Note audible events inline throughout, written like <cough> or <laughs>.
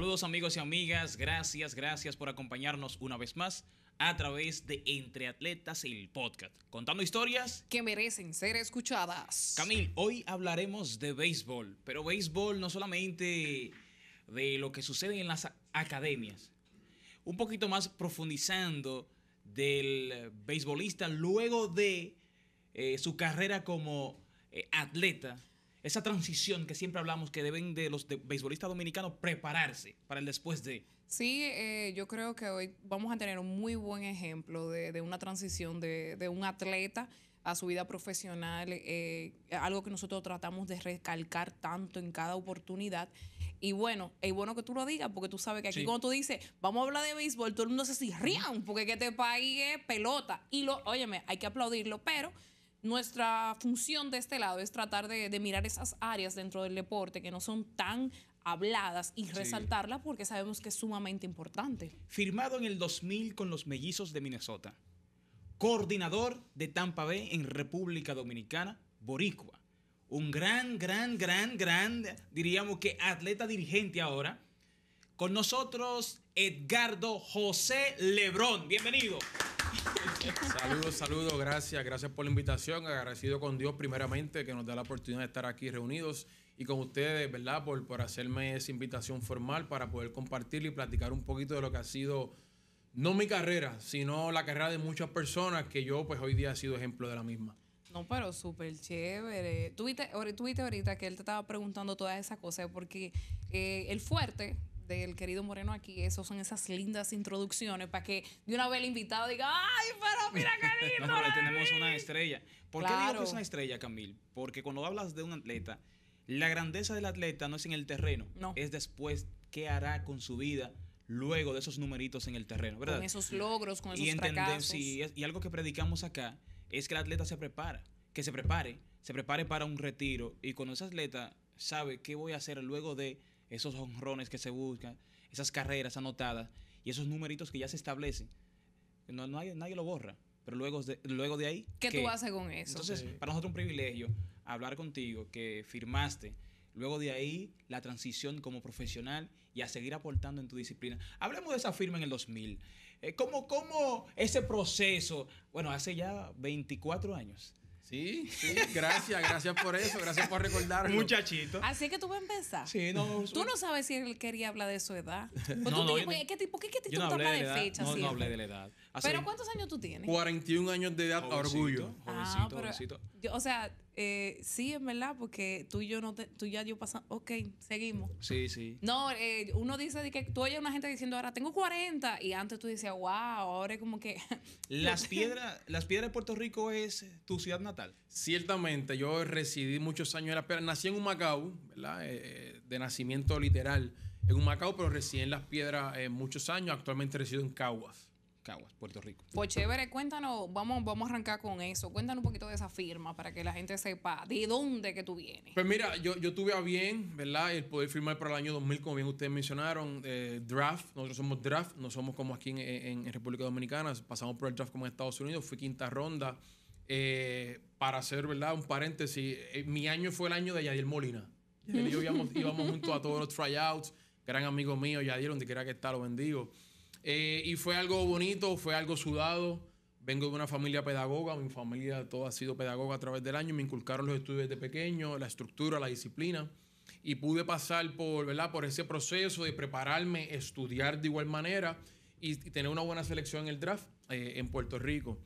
Saludos amigos y amigas, gracias, gracias por acompañarnos una vez más a través de Entre Atletas el podcast, contando historias que merecen ser escuchadas. Camil, hoy hablaremos de béisbol, pero béisbol no solamente de lo que sucede en las academias, un poquito más profundizando del béisbolista luego de eh, su carrera como eh, atleta esa transición que siempre hablamos que deben de los de beisbolistas dominicanos prepararse para el después de. Sí, eh, yo creo que hoy vamos a tener un muy buen ejemplo de, una transición de, un atleta a su vida profesional, eh, algo que nosotros tratamos de recalcar tanto en cada oportunidad. Y bueno, es bueno que tú lo digas, porque tú sabes que aquí cuando tú dices, vamos a hablar de béisbol, todo el mundo se rían, porque que te este pague pelota. Y lo, óyeme, hay que aplaudirlo, pero nuestra función de este lado es tratar de, mirar esas áreas dentro del deporte que no son tan habladas y resaltarlas porque sabemos que es sumamente importante. Firmado en el 2000 con los mellizos de Minnesota, coordinador de Tampa Bay en República Dominicana, Boricua. Un gran, gran, gran, gran, diríamos que atleta dirigente ahora. Con nosotros, Edgardo José Lebrón. Bienvenido. Saludos, saludos, gracias, gracias por la invitación. Agradecido con Dios primeramente que nos da la oportunidad de estar aquí reunidos y con ustedes, ¿verdad? Por, por hacerme esa invitación formal para poder compartir y platicar un poquito de lo que ha sido, no mi carrera, sino la carrera de muchas personas que yo pues hoy día he sido ejemplo de la misma. No, pero súper chévere. Tuviste ahorita que él te estaba preguntando todas esas cosas porque eh, el fuerte del querido Moreno aquí, esos son esas lindas introducciones para que de una vez el invitado diga, ¡ay, pero mira qué <laughs> lindo! tenemos una estrella. ¿Por qué digo que es una estrella, Camil? Porque cuando hablas de un atleta, la grandeza del atleta no es en el terreno, es después qué hará con su vida luego de esos numeritos en el terreno, ¿verdad? Con esos logros, con esos y fracasos. Y, y algo que predicamos acá es que el atleta se prepara, que se prepare, se prepare para un retiro y cuando ese atleta sabe qué voy a hacer luego de esos honrones que se buscan, esas carreras anotadas y esos numeritos que ya se establecen. No, nadie lo borra. Pero luego de, luego de ahí. ¿Qué, tú haces con eso? Entonces, para nosotros un privilegio hablar contigo, que firmaste. Luego de ahí, la transición como profesional y a seguir aportando en tu disciplina. Hablemos de esa firma en el 2000. Eh, ¿cómo, ¿Cómo ese proceso? Bueno, hace ya 24 años. Sí, sí, gracias, gracias por eso, gracias por recordarme. Muchachito. Así que tú vas a empezar. Sí, no. Tú no sabes si él quería hablar de su edad. <laughs> no, no, te, pues, ¿qué tipo, qué, qué no de, fecha? No, no hablé de la edad. pero ¿cuántos años tú tienes? 41 años de edad, orgullo. Jovencito, ah, jovencito. o sea, eh, sí, es verdad, porque tú y yo no te, tú ya yo pasamos, ok, seguimos. Sí, sí. No, eh, uno dice que tú oyes una gente diciendo ahora tengo 40 y antes tú decías, wow, ahora es como que... <laughs> las piedras, las piedras de Puerto Rico es tu ciudad natal. Ciertamente, yo residí muchos años en las piedras, nací en un ¿verdad? Eh, eh, de nacimiento literal en un pero residí en las piedras muchos años, actualmente resido en Caguas. Caguas, Puerto Rico. Pues chévere, cuéntanos, vamos, vamos a arrancar con eso. Cuéntanos un poquito de esa firma para que la gente sepa de dónde que tú vienes. Pues mira, yo, yo tuve a bien, ¿verdad? El poder firmar para el año 2000, como bien ustedes mencionaron, eh, draft. Nosotros somos draft, no somos como aquí en, República Dominicana, pasamos por el draft como en Estados Unidos, fue quinta ronda. Eh, para hacer, ¿verdad? Un paréntesis, eh, mi año fue el año de Yadiel Molina. Él y yo íbamos, íbamos juntos a todos los tryouts, gran amigo mío, Yadiel, donde quiera que está, lo bendigo. Eh, y fue algo bonito, fue algo sudado. Vengo de una familia pedagoga, mi familia toda ha sido pedagoga a través del año, me inculcaron los estudios desde pequeño, la estructura, la disciplina, y pude pasar por, por ese proceso de prepararme, estudiar de igual manera y, tener una buena selección en el draft eh, en Puerto Rico.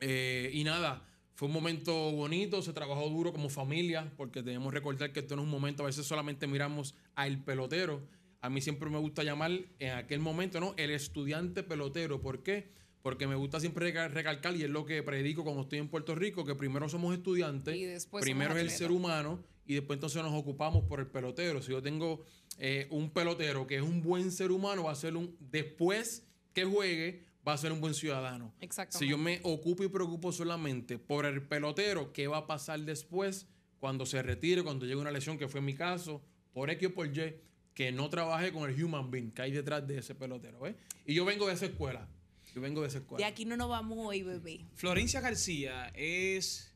Eh, y nada, fue un momento bonito, se trabajó duro como familia, porque debemos recordar que esto en un momento, a veces solamente miramos al pelotero a mí siempre me gusta llamar en aquel momento, ¿no? El estudiante pelotero. ¿Por qué? Porque me gusta siempre recalcar, y es lo que predico cuando estoy en Puerto Rico, que primero somos estudiantes, primero es el ser humano, y después entonces nos ocupamos por el pelotero. Si yo tengo eh, un pelotero que es un buen ser humano, va a ser un. Después que juegue, va a ser un buen ciudadano. Si yo me ocupo y preocupo solamente por el pelotero, ¿qué va a pasar después? Cuando se retire, cuando llegue una lesión, que fue mi caso, por X o por Y que no trabaje con el human being que hay detrás de ese pelotero. Y yo vengo de esa escuela. Yo vengo de esa escuela. aquí no nos vamos hoy, bebé. Florencia García es...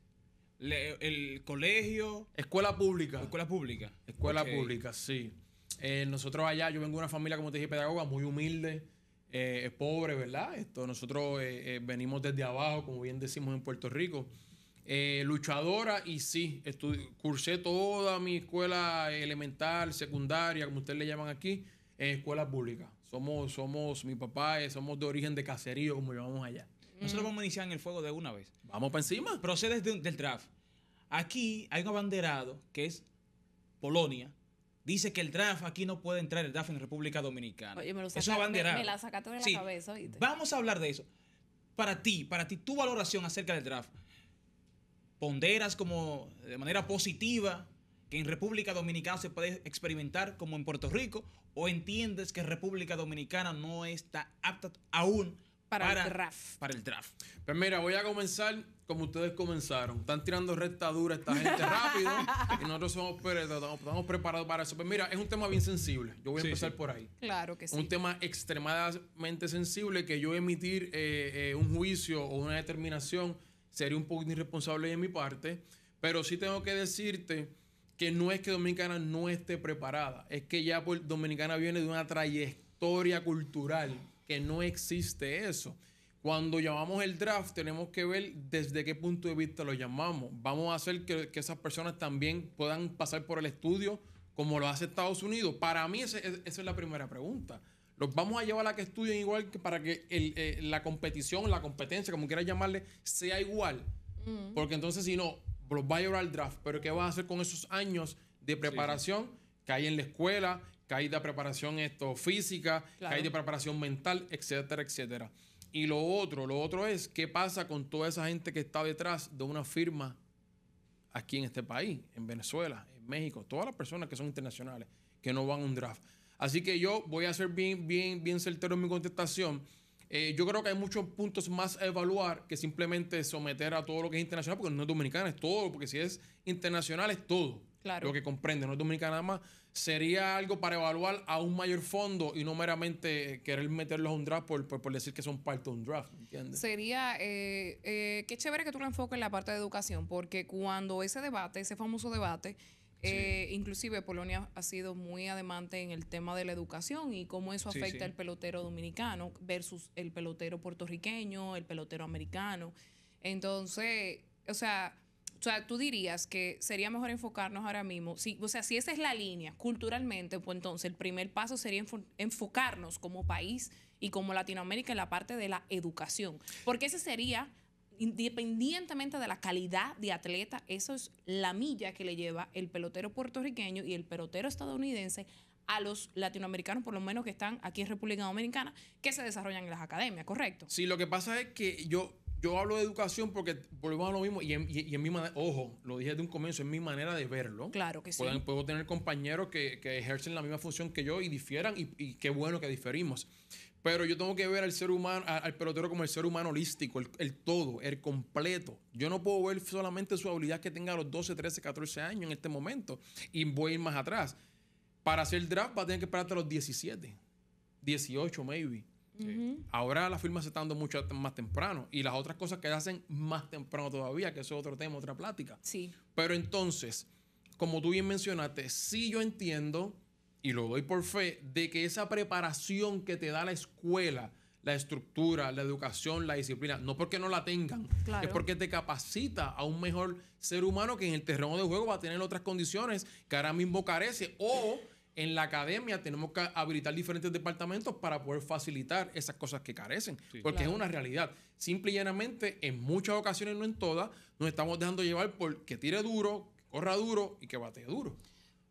el colegio. Escuela pública. Escuela pública. Escuela pública, sí. Eh, nosotros allá, yo vengo de una familia, como te dije, pedagoga, muy humilde, eh, Es pobre, ¿verdad? nosotros eh, venimos desde abajo, como bien decimos en Puerto Rico. Eh, luchadora y sí, cursé toda mi escuela elemental, secundaria, como ustedes le llaman aquí, en escuela pública. Somos, somos, mi papá, somos de origen de caserío, como llamamos allá. Nosotros vamos a iniciar en el fuego de una vez. Vamos para encima. Procedes del draft. Aquí hay un abanderado que es Polonia. Dice que el draft aquí no puede entrar el draft en República Dominicana. Oye, me lo la sacaste de la cabeza. Vamos a hablar de eso. Para ti, para ti, tu valoración acerca del draft ponderas como de manera positiva que en República Dominicana se puede experimentar como en Puerto Rico o entiendes que República Dominicana no está apta aún para, el draft. Para Pues mira, voy a comenzar como ustedes comenzaron. Están tirando dura esta gente rápido y nosotros somos estamos, preparados para eso. Pues mira, es un tema bien sensible. Yo voy a empezar por ahí. Claro que sí. Un tema extremadamente sensible que yo emitir eh, eh un juicio o una determinación sería un poco irresponsable de mi parte, pero sí tengo que decirte que no es que Dominicana no esté preparada, es que ya pues, Dominicana viene de una trayectoria cultural que no existe eso. Cuando llamamos el draft, tenemos que ver desde qué punto de vista lo llamamos. Vamos a hacer que esas personas también puedan pasar por el estudio como lo hace Estados Unidos. Para mí, esa es la primera pregunta los vamos a llevar a que estudien igual que para que eh, la competición, la competencia, como quieras llamarle, sea igual. Porque entonces, si no, los va a llevar al draft. Pero ¿qué vas a hacer con esos años de preparación que hay en la escuela, que hay de preparación esto, física, que hay de preparación mental, etcétera, etcétera? Y lo otro, lo otro es, ¿qué pasa con toda esa gente que está detrás de una firma aquí en este país, en Venezuela, en México, todas las personas que son internacionales, que no van a un draft? Así que yo voy a ser bien, bien, bien certero en mi contestación. Eh, yo creo que hay muchos puntos más a evaluar que simplemente someter a todo lo que es internacional, porque no es dominicana, es todo, porque si es internacional es todo. Claro. Lo que comprende, no es dominicana nada más, sería algo para evaluar a un mayor fondo y no meramente eh, querer meterlos a un draft por, decir que son parte de un draft, ¿entiendes? Sería, eh, eh, qué chévere que tú lo enfoques en la parte de educación, porque cuando ese debate, ese famoso debate, eh, inclusive Polonia ha sido muy ademante en el tema de la educación y cómo eso afecta al pelotero dominicano versus el pelotero puertorriqueño, el pelotero americano. Entonces, o sea, tú dirías que sería mejor enfocarnos ahora mismo, si, o sea, si esa es la línea culturalmente, pues entonces el primer paso sería enfocarnos como país y como Latinoamérica en la parte de la educación, porque ese sería independientemente de la calidad de atleta, eso es la milla que le lleva el pelotero puertorriqueño y el pelotero estadounidense a los latinoamericanos, por lo menos que están aquí en República Dominicana, que se desarrollan en las academias, ¿correcto? Sí, lo que pasa es que yo, yo hablo de educación porque volvemos a lo mismo y en, mi manera, ojo, lo dije desde un comienzo, es mi manera de verlo. Claro que sí. puedo tener compañeros que, ejercen la misma función que yo y difieran y qué bueno que diferimos. Pero yo tengo que ver al ser humano, al pelotero como el ser humano holístico, el, todo, el completo. Yo no puedo ver solamente su habilidad que tenga a los 12, 13, 14 años en este momento. Y voy a ir más atrás. Para hacer draft va a tener que esperar hasta los 17, 18 maybe. Ahora la firma se está dando mucho más temprano y las otras cosas que hacen más temprano todavía, que eso es otro tema, otra plática. Sí. Pero entonces, como tú bien mencionaste, sí yo entiendo y lo doy por fe, de que esa preparación que te da la escuela, la estructura, la educación, la disciplina, no porque no la tengan, es porque te capacita a un mejor ser humano que en el terreno de juego va a tener otras condiciones que ahora mismo carece o en la academia tenemos que habilitar diferentes departamentos para poder facilitar esas cosas que carecen, porque es una realidad. Simple y llanamente, en muchas ocasiones, no en todas, nos estamos dejando llevar por que tire duro, corra duro y que bate duro.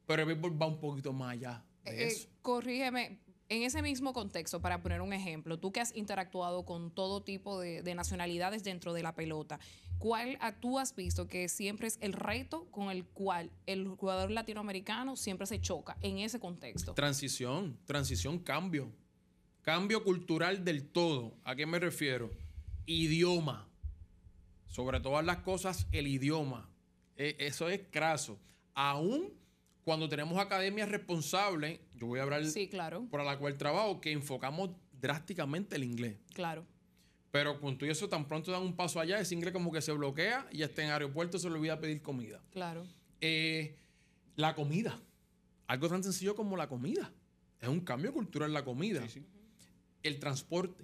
Pero el béisbol va un poquito más allá. De eh, eso. corrígeme, en ese mismo contexto, para poner un ejemplo, tú que has interactuado con todo tipo de, nacionalidades dentro de la pelota, ¿cuál tú has visto que siempre es el reto con el cual el jugador latinoamericano siempre se choca en ese contexto? Transición, transición, cambio. Cambio cultural del todo. ¿A qué me refiero? Idioma. Sobre todas las cosas, el idioma. Eh, eso es craso. Aún cuando tenemos academias responsables, yo voy a hablar por la cual trabajo, que enfocamos drásticamente el inglés. Claro. Pero con y eso, tan pronto dan un paso allá, ese inglés como que se bloquea y hasta en aeropuerto se le olvida pedir comida. Claro. Eh, la comida. Algo tan sencillo como la comida. Es un cambio cultural la comida. Sí, sí. El transporte.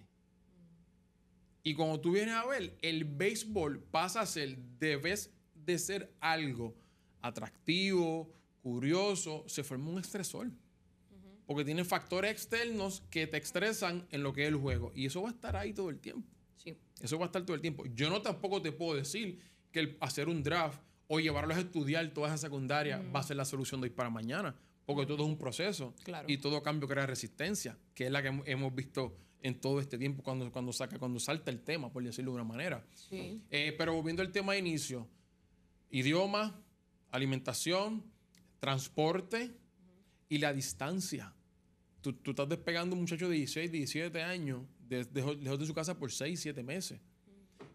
Y cuando tú vienes a ver, el béisbol pasa a ser, debes de ser algo atractivo, curioso, se forma un estresor. Porque tienen factores externos que te estresan en lo que es el juego. Y eso va a estar ahí todo el tiempo. Sí. Eso va a estar todo el tiempo. Yo no tampoco te puedo decir que hacer un draft o llevarlos a estudiar toda esa secundaria va a ser la solución de hoy para mañana. Porque todo es un proceso. Claro. Y todo cambio crea resistencia, que es la que hemos visto en todo este tiempo cuando, cuando, saca, cuando salta el tema, por decirlo de una manera. Eh, pero volviendo al tema de inicio, idioma, alimentación, transporte y la distancia. Tú, estás despegando a un muchacho de 16, 17 años, de, de, lejos de su casa por 6, 7 meses.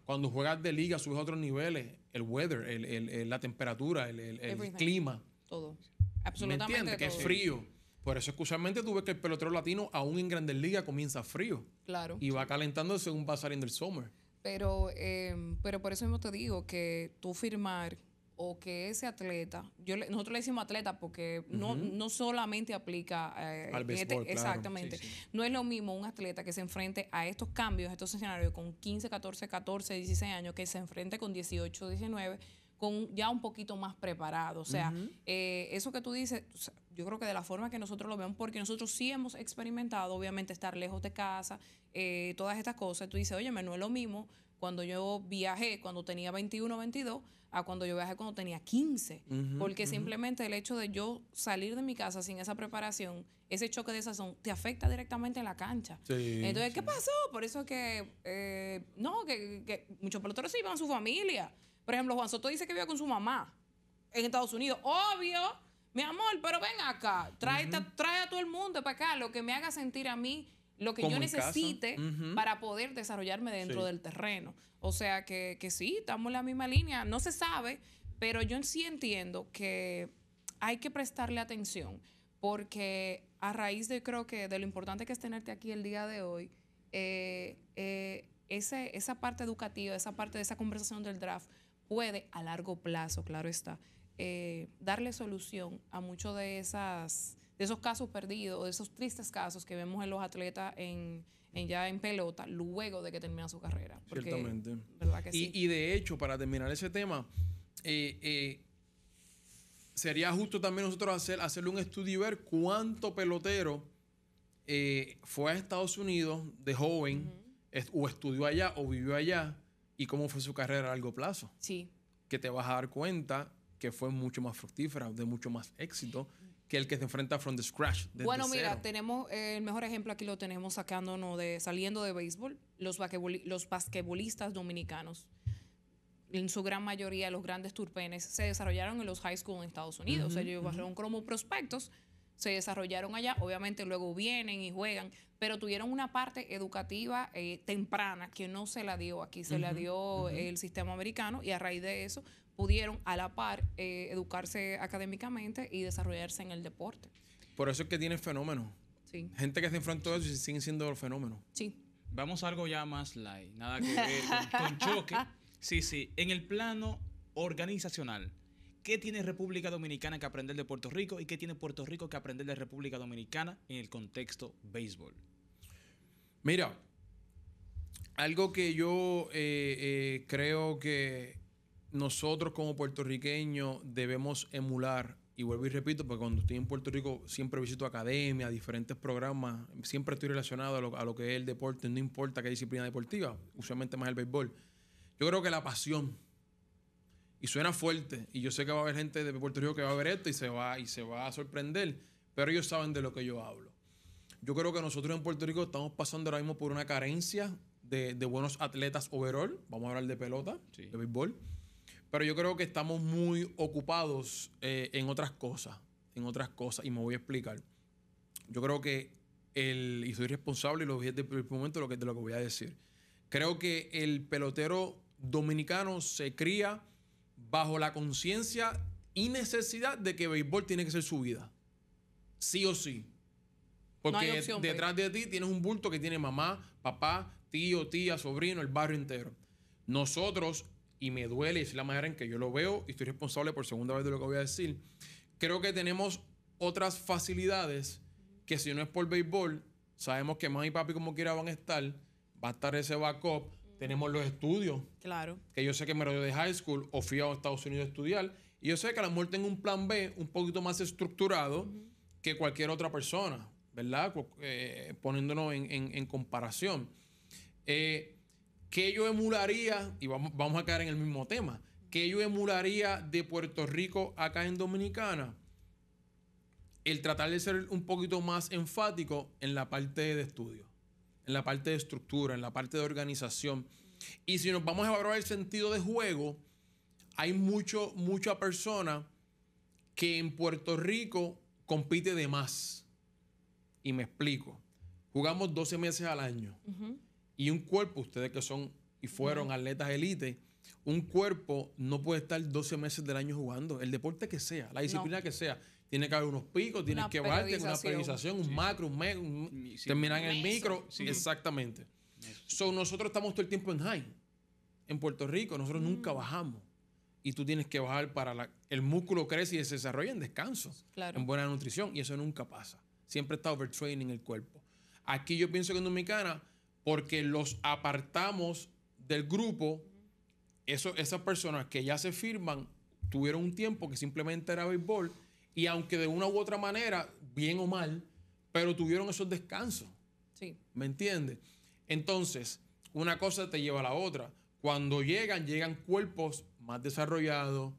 Cuando juegas de liga, subes a otros niveles, el weather, el, el, la temperatura, el, clima. Todo. Absolutamente. entiendes? Que es frío. Por eso exclusivamente, tú ves que el pelotero latino, aún en grandes ligas, comienza frío. Claro. Y va calentando según va saliendo el summer. Pero, em, pero por eso mismo te digo que tú firmar o que ese atleta, yo nosotros le decimos atleta porque no, no solamente aplica eh, al este exactamente. No es lo mismo un atleta que se enfrente a estos cambios, a estos escenarios con 15, 14, 14, 16 años que se enfrente con 18, 19 con ya un poquito más preparado. O sea, eh, eso que tú dices, yo creo que de la forma que nosotros lo vemos, porque nosotros sí hemos experimentado, obviamente, estar lejos de casa, eh, todas estas cosas. Tú dices, oye, no es lo mismo cuando yo viajé cuando tenía 21, 22, a cuando yo viajé cuando tenía 15. porque simplemente el hecho de yo salir de mi casa sin esa preparación, ese choque de sazón, te afecta directamente en la cancha. Entonces, ¿qué pasó? Por eso es que, eh, no, que, muchos peloteros se iban a su familia. Por ejemplo, Juan Soto dice que vive con su mamá en Estados Unidos. Obvio. Mi amor, pero ven acá, trae, trae a todo el mundo para acá, lo que me haga sentir a mí lo que yo necesite para poder desarrollarme dentro del terreno. O sea que, que sí, estamos en la misma línea, no se sabe, pero yo sí entiendo que hay que prestarle atención porque a raíz de creo que de lo importante que es tenerte aquí el día de hoy, eh, eh, esa parte educativa, esa parte de esa conversación del draft puede a largo plazo, claro está, eh, darle solución a muchos de esas de esos casos perdidos, de esos tristes casos que vemos en los atletas en, ya en pelota luego de que termina su carrera. Ciertamente. y, de hecho, para terminar ese tema, eh, eh, sería justo también nosotros hacer, hacerle un estudio y ver cuánto pelotero eh, fue a Estados Unidos de joven o estudió allá o vivió allá y cómo fue su carrera a largo plazo. Sí. Que te vas a dar cuenta que fue mucho más fructífera, de mucho más éxito que el que se enfrenta from the scratch. bueno, mira, tenemos eh, el mejor ejemplo aquí lo tenemos sacándonos de saliendo de béisbol, los, los basquetbolistas dominicanos. En su gran mayoría, los grandes turpenes se desarrollaron en los high school en Estados Unidos. Ellos fueron como prospectos, se desarrollaron allá. Obviamente, luego vienen y juegan, pero tuvieron una parte educativa eh, temprana que no se la dio aquí, se la dio el sistema americano y a raíz de eso pudieron a la par eh, educarse académicamente y desarrollarse en el deporte. Por eso es que tienen fenómenos. Sí. Gente que se enfrentó a eso y siguen siendo el fenómenos. Sí. Vamos a algo ya más light, nada que ver con, <laughs> choque. Sí, sí. En el plano organizacional, ¿qué tiene República Dominicana que aprender de Puerto Rico y qué tiene Puerto Rico que aprender de República Dominicana en el contexto béisbol? Mira, algo que yo eh, eh, creo que nosotros como puertorriqueños debemos emular, y vuelvo y repito, porque cuando estoy en Puerto Rico siempre visito academias diferentes programas, siempre estoy relacionado a lo, a lo que es el deporte, no importa qué disciplina deportiva, usualmente más el béisbol. Yo creo que la pasión, y suena fuerte, y yo sé que va a haber gente de Puerto Rico que va a ver esto y se va, y se va a sorprender, pero ellos saben de lo que yo hablo. Yo creo que nosotros en Puerto Rico estamos pasando ahora mismo por una carencia de, buenos atletas overall, vamos a hablar de pelota, de béisbol pero yo creo que estamos muy ocupados eh, en otras cosas, en otras cosas, y me voy a explicar. Yo creo que el, y soy responsable y lo dije desde el momento lo, que, lo que voy a decir. Creo que el pelotero dominicano se cría bajo la conciencia y necesidad de que béisbol tiene que ser su vida. Sí o sí. Porque detrás de ti tienes un bulto que tiene mamá, papá, tío, tía, sobrino, el barrio entero. Nosotros y me duele y es la manera en que yo lo veo y estoy responsable por segunda vez de lo que voy a decir. Creo que tenemos otras facilidades que si no es por béisbol, sabemos que mamá y papi como quiera van a estar, va a estar ese backup, tenemos los estudios. Claro. Que yo sé que me rodeo de high school o fui a Estados Unidos a estudiar. Y yo sé que a lo mejor tengo un plan B un poquito más estructurado que cualquier otra persona, ¿verdad? Eh, poniéndonos en, en, en comparación. Eh, que yo emularía, y vamos, vamos a caer en el mismo tema, que yo emularía de Puerto Rico acá en Dominicana, el tratar de ser un poquito más enfático en la parte de estudio, en la parte de estructura, en la parte de organización. Y si nos vamos a evaluar el sentido de juego, hay mucho, mucha persona que en Puerto Rico compite de más. Y me explico. Jugamos 12 meses al año y un cuerpo, ustedes que son y fueron atletas élite, un cuerpo no puede estar 12 meses del año jugando, el deporte que sea, la disciplina que sea. Tiene que haber unos picos, tienes que bajarte una periodización, un macro, un, mes, terminar en el micro. Exactamente. So, nosotros estamos todo el tiempo en high. En Puerto Rico, nosotros nunca mm. bajamos. Y tú tienes que bajar para la, el músculo crece y se desarrolla en descanso, en buena nutrición. Y eso nunca pasa. Siempre está overtraining el cuerpo. Aquí yo pienso que en Dominicana porque los apartamos del grupo. esas personas que ya se firman tuvieron un tiempo que simplemente era béisbol y aunque de una u otra manera, bien o mal, pero tuvieron esos descansos. Sí. ¿Me entiendes? Entonces, una cosa te lleva a la otra. Cuando llegan, llegan cuerpos más desarrollados,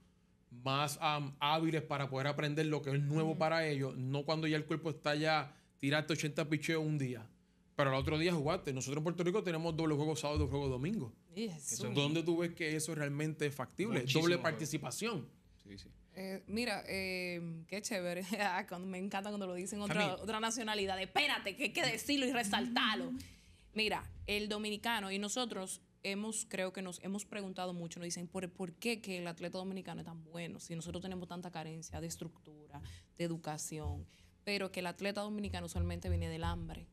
más hábiles para poder aprender lo que es nuevo para ellos, no cuando ya el cuerpo está ya tirando 80 picheos un día. Pero el otro día jugaste. Nosotros en Puerto Rico tenemos doble juego sábado y doble juego domingo. ¿Dónde tú ves que eso realmente es factible? doble participación. Eh, mira, eh, qué chévere. <laughs> me encanta cuando lo dicen otra, otra nacionalidad. Espérate, que hay que decirlo y resaltarlo. Mira, el dominicano y nosotros hemos, creo que nos hemos preguntado mucho, nos dicen, ¿por, ¿por qué que el atleta dominicano es tan bueno? Si nosotros tenemos tanta carencia de estructura, de educación, pero que el atleta dominicano usualmente viene del hambre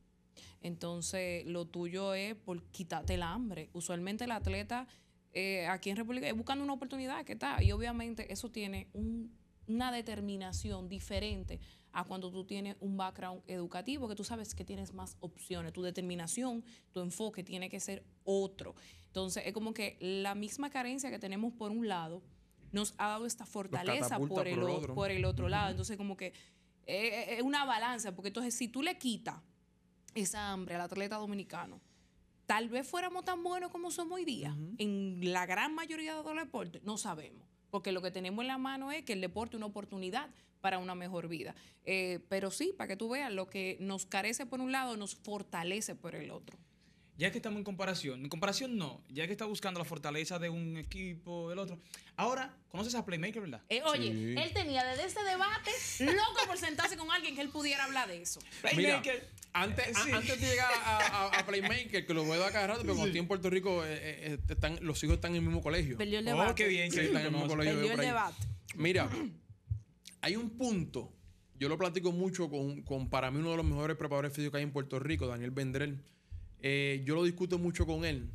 entonces, lo tuyo es por quitarte el hambre. Usualmente el atleta eh, aquí en República buscando una oportunidad que está. Y obviamente eso tiene una determinación diferente a cuando tú tienes un background educativo, que tú sabes que tienes más opciones. Tu determinación, tu enfoque tiene que ser otro. Entonces, es como que la misma carencia que tenemos por un lado nos ha dado esta fortaleza por, el, otro. lado. Entonces, como que eh, eh, es una balanza, porque entonces si tú le quitas esa hambre al atleta dominicano, tal vez fuéramos tan buenos como somos hoy día en la gran mayoría de los deportes, no sabemos. Porque lo que tenemos en la mano es que el deporte es una oportunidad para una mejor vida. Eh, pero sí, para que tú veas, lo que nos carece por un lado nos fortalece por el otro ya que estamos en comparación, en comparación no, ya que está buscando la fortaleza de un equipo, del otro. Ahora, conoces a Playmaker, ¿verdad? Eh, oye, él tenía desde ese debate loco por sentarse con alguien que él pudiera hablar de eso. Playmaker. antes, de llegar a, Playmaker, que lo veo a rato, pero cuando en Puerto Rico, eh, eh, están, los hijos están en el mismo colegio. Perdió el oh, debate. qué bien que están en el mismo colegio. Perdió el debate. Mira, hay un punto, yo lo platico mucho con, con para mí uno de los mejores preparadores físicos que hay en Puerto Rico, Daniel Vendrell eh, yo lo discuto mucho con él.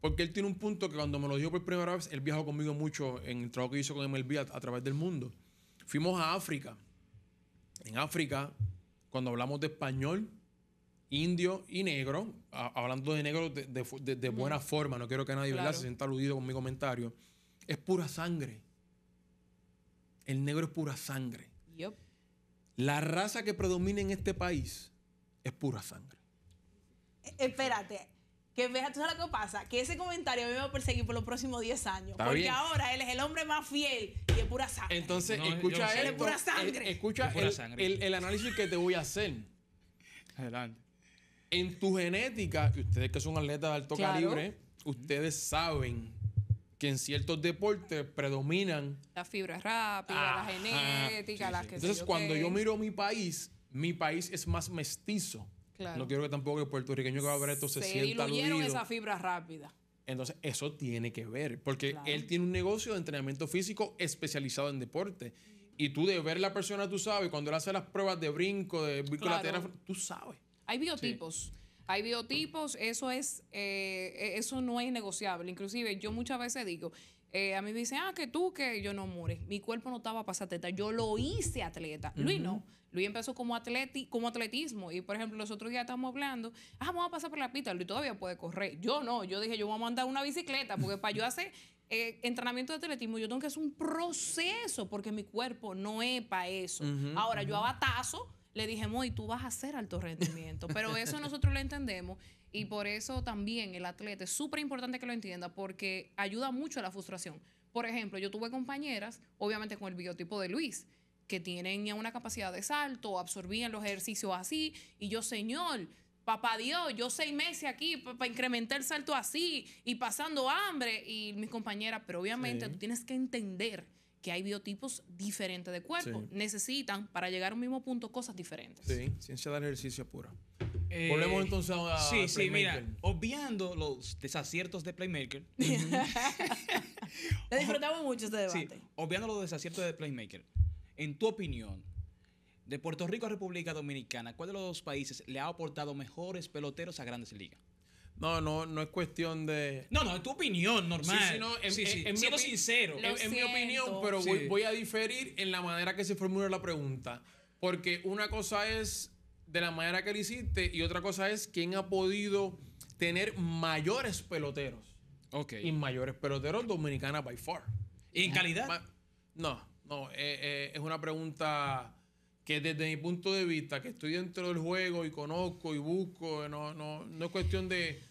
Porque él tiene un punto que cuando me lo dijo por primera vez, él viajó conmigo mucho en el trabajo que hizo con MLB a, través del mundo. Fuimos a África. En África, cuando hablamos de español, indio y negro, hablando de negro de, buena forma, no quiero que nadie se sienta aludido con mi comentario, es pura sangre. El negro es pura sangre. La raza que predomina en este país es pura sangre. Eh, espérate. Que vea, tú sabes lo que pasa, que ese comentario a me va a perseguir por los próximos 10 años. porque ahora él es el hombre más fiel y de pura sangre. Entonces, escucha él. es pura sangre. Eh, escucha el, análisis que te voy a hacer. Adelante. En tu genética, ustedes que son atletas de alto calibre, ustedes saben que en ciertos deportes predominan. las fibras rápida, la genética, las que Entonces, cuando yo miro mi país, mi país es más mestizo. No quiero que tampoco el puertorriqueño que va a ver esto se, se sienta aludido. esa fibra rápida. Entonces, eso tiene que ver, porque él tiene un negocio de entrenamiento físico especializado en deporte. Y tú de ver la persona, tú sabes, cuando él hace las pruebas de brinco, de brinco tú sabes. Hay biotipos. Hay biotipos, eso es, eh, e, eso no es negociable. Inclusive yo muchas veces digo, eh, a mí me dicen, ah, que tú, que yo no muere Mi cuerpo no estaba para ser atleta. Yo lo hice atleta. Luis no. Luis empezó como, atleti, como atletismo. Y por ejemplo, los otros días estamos hablando, ah, vamos a pasar por la pista. Luis todavía puede correr. Yo no. Yo dije, yo voy a mandar una bicicleta. Porque para yo hacer eh, entrenamiento de atletismo, yo tengo que hacer un proceso. Porque mi cuerpo no es para eso. Ahora, yo abatazo le dije, Moy, tú vas a hacer alto rendimiento. Pero eso <laughs> nosotros lo entendemos y por eso también el atleta es súper importante que lo entienda porque ayuda mucho a la frustración. Por ejemplo, yo tuve compañeras, obviamente con el biotipo de Luis, que tienen una capacidad de salto, absorbían los ejercicios así, y yo, señor, papá Dios, yo seis meses aquí para incrementar el salto así y pasando hambre. Y mis compañeras, pero obviamente tú tienes que entender que hay biotipos diferentes de cuerpo. Necesitan, para llegar a un mismo punto, cosas diferentes. Sí, ciencia del ejercicio pura. Eh, Volvemos entonces a. Sí, sí, mira, obviando los desaciertos de Playmaker. Le <laughs> disfrutamos mucho este debate. obviando los desaciertos de Playmaker. En tu opinión, de Puerto Rico a República Dominicana, ¿cuál de los dos países le ha aportado mejores peloteros a grandes ligas? No, no, no es cuestión de. No, no, es tu opinión, normal. Sí, sí, Siendo sincero. En, mi opinión, pero voy, a diferir en la manera que se formula la pregunta. Porque una cosa es de la manera que lo hiciste y otra cosa es quién ha podido tener mayores peloteros. Ok. Y mayores peloteros dominicanas by far. ¿Y en calidad? No, no. Eh, eh, es una pregunta que desde mi punto de vista, que estoy dentro del juego y conozco y busco, no, no, no es cuestión de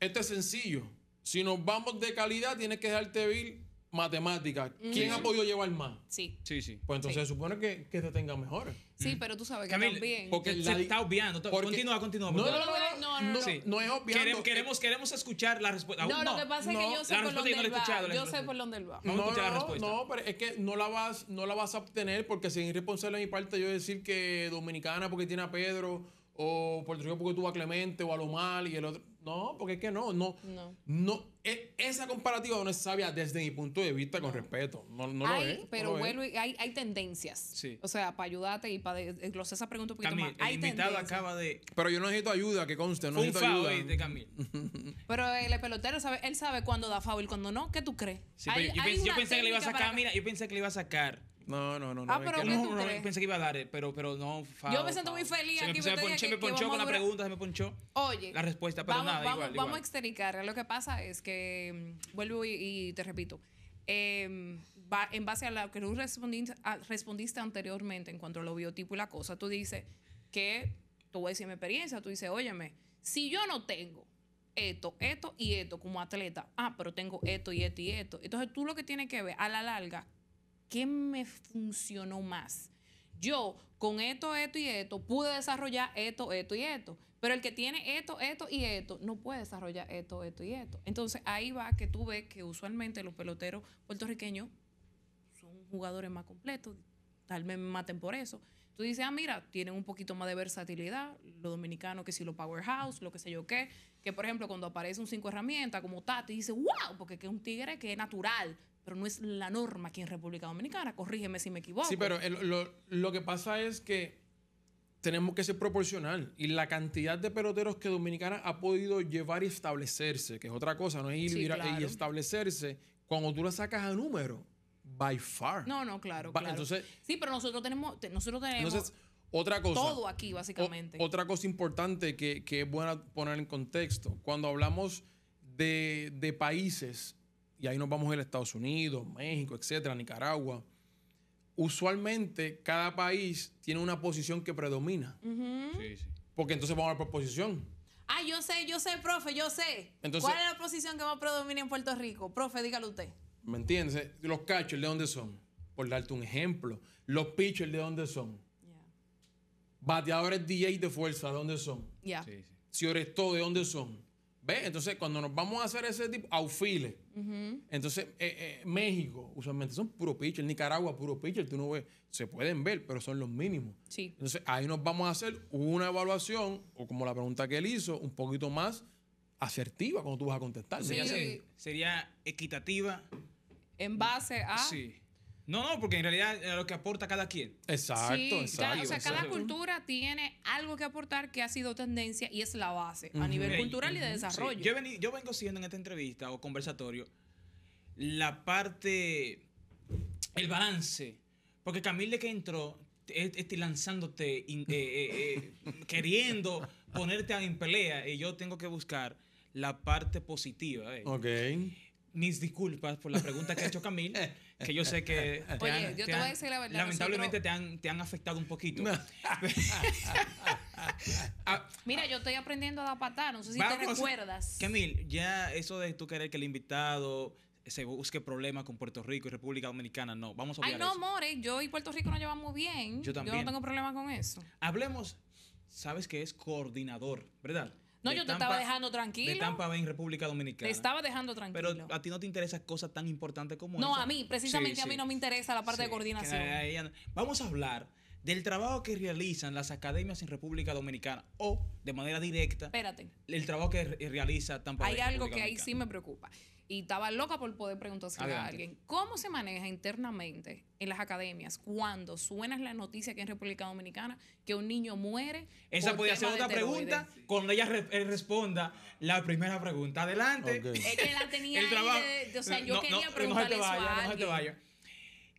este es sencillo. Si nos vamos de calidad, tienes que dejarte ver matemática. ¿Quién ha podido llevar más? Sí. Sí, sí. Pues entonces se supone que, que te tenga mejor. Sí, pero tú sabes que también. Porque se está obviando. Porque, continúa, continúa. No, no, no. No, no, no, es obviando. Queremos, queremos, queremos escuchar la respuesta. No, lo que pasa es que yo sé por dónde va. Yo sé por dónde va. Vamos la respuesta. No, pero es que no la vas, no la vas a obtener porque sin irresponsable de mi parte yo decir que Dominicana porque tiene a Pedro o Puerto Rico porque tuvo a Clemente o a lo mal y el otro. No, porque es que no, no. No. E, esa comparativa no es sabia desde mi punto de vista, con respeto. No, lo es. Pero bueno, hay, tendencias. O sea, para ayudarte y para desglosar eh, esa pregunta un poquito Camil, más. El invitado acaba de. Pero yo no necesito ayuda, que conste, no necesito ayuda. de <laughs> pero el pelotero él sabe cuándo da foul y cuándo no. ¿Qué tú crees? yo, pensé que le iba a sacar, mira, yo pensé que le iba a sacar no, no, no. no pensé que iba a dar, eh, pero, pero no. yo me siento muy feliz. Se me, se me, ponchó con la pregunta, se me ponchó. Oye. La respuesta, pero nada, igual, Vamos a extericar. Lo que pasa es que, mm, vuelvo y, te repito, em, en base a lo que tú respondiste, anteriormente en cuanto a lo biotipo y la cosa, tú dices que, tú voy a decir mi experiencia, tú dices, óyeme, si yo no tengo esto, esto y esto como atleta, ah, pero tengo esto y esto y esto. Entonces tú lo que tienes que ver a la larga, ¿qué me funcionó más? Yo con esto, esto y esto pude desarrollar esto, esto y esto. Pero el que tiene esto, esto y esto no puede desarrollar esto, esto y esto. Entonces ahí va que tú ves que usualmente los peloteros puertorriqueños son jugadores más completos, tal vez maten por eso. Tú dices, ah, mira, tienen un poquito más de versatilidad, los dominicanos que si lo powerhouse, lo que sé yo qué, que por ejemplo cuando aparece un cinco herramientas como Tati, dice, wow, porque es un tigre que es natural, pero no es la norma aquí en República Dominicana. Corrígeme si me equivoco. Sí, pero lo, que pasa es que tenemos que ser proporcional y la cantidad de peloteros que Dominicana ha podido llevar y establecerse, que es otra cosa, no es ir y establecerse, cuando tú la sacas a número, by far. No, no, claro, sí, pero nosotros tenemos, otra todo aquí, básicamente. otra cosa importante que, es buena poner en contexto, cuando hablamos de, de países y ahí nos vamos a ir Estados Unidos, México, etcétera, Nicaragua. Usualmente cada país tiene una posición que predomina. Porque entonces vamos a la proposición. Ah, yo sé, yo sé, profe, yo sé. ¿Cuál es la posición que más predomina en Puerto Rico? Profe, dígalo usted. ¿Me entiendes? Los cachos, ¿de dónde son? Por darte un ejemplo. Los pitchers, ¿de dónde son? Bateadores DJ de fuerza, ¿de dónde son? Sí, Si eres todo, ¿de dónde son? Entonces, cuando nos vamos a hacer ese tipo, auxiles. Entonces, eh, eh, México, usualmente son puro pitcher. Nicaragua, puro pitcher. Tú no ves, se pueden ver, pero son los mínimos. Entonces, ahí nos vamos a hacer una evaluación, o como la pregunta que él hizo, un poquito más asertiva cuando tú vas a contestar. Sería, sería equitativa. En base a. No, no, porque en realidad es lo que aporta cada quien. Exacto, o sea, cada cultura tiene algo que aportar que ha sido tendencia y es la base a nivel cultural y de desarrollo. Yo, vengo siguiendo en esta entrevista o conversatorio la parte, el balance. Porque Camille que entró e-, estoy lanzándote, eh, eh, eh, <laughs> queriendo ponerte en pelea y yo tengo que buscar la parte positiva. Ok. Mis disculpas por la pregunta que ha hecho Camille, <laughs> que yo sé que... <laughs> Oye, yo te, a decir la verdad. Lamentablemente te, han, afectado un poquito. <laughs> Ah, Mira, yo estoy aprendiendo a dar patada, no sé si te recuerdas. Camil, ya eso de tú querer que el invitado se busque problemas con Puerto Rico y República Dominicana. No, vamos a Ay, no, more, yo y Puerto Rico nos llevamos bien. Yo también. Yo no tengo problema con eso. Hablemos, sabes que es coordinador, ¿verdad? No, yo te estaba dejando tranquilo. De Tampa en República Dominicana. Te estaba dejando tranquilo. Pero a ti no te interesan cosas tan importantes como No, a mí, precisamente a mí no me interesa la parte de coordinación. vamos a hablar del trabajo que realizan las academias en República Dominicana o, de manera directa, Espérate. el trabajo que realiza Tampa Hay algo que ahí sí me preocupa y estaba loca por poder preguntarse a alguien. ¿Cómo se maneja internamente en las academias cuando suena la noticia que en República Dominicana que un niño muere? Esa podría ser otra pregunta cuando ella eh, responda la primera pregunta. Adelante. Es que la tenía el trabajo. o sea, yo quería preguntarle no,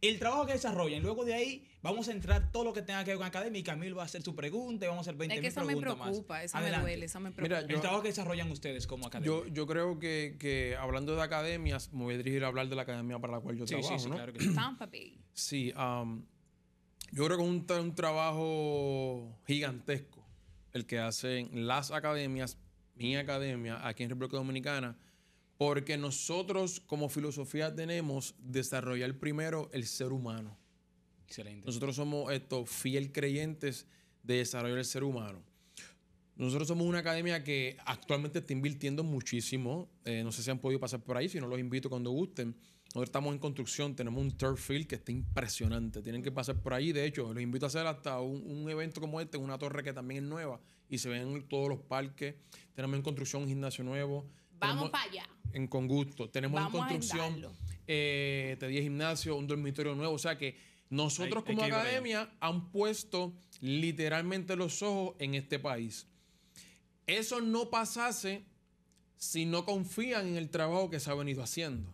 El trabajo que desarrollan, luego de ahí Vamos a entrar todo lo que tenga que ver con academia y Camilo va a hacer su pregunta y vamos a hacer 20 es que eso me preocupa, Eso me duele, eso me preocupa. Mira, El trabajo que desarrollan ustedes como academia. Yo, yo creo que, que, hablando de academias, me voy a dirigir a hablar de la academia para la cual yo sí, trabajo. Sí, sí, claro que sí. Sí, um, yo creo que es un, un trabajo gigantesco el que hacen las academias, mi academia, aquí en República Dominicana, porque nosotros como filosofía tenemos desarrollar primero el ser humano. Excelente. Nosotros somos estos fiel creyentes de desarrollar el ser humano. Nosotros somos una academia que actualmente está invirtiendo muchísimo. Eh, no sé si han podido pasar por ahí, si no los invito cuando gusten. Nosotros estamos en construcción, tenemos un turf field que está impresionante. Tienen que pasar por ahí. De hecho, los invito a hacer hasta un, evento como este, una torre que también es nueva y se ven todos los parques. Tenemos en construcción un gimnasio nuevo. Vamos para allá. En, con gusto. Tenemos en construcción eh, te gimnasio, un dormitorio nuevo. O sea que nosotros como academia han puesto literalmente los ojos en este país. Eso no pasase si no confían en el trabajo que se ha venido haciendo.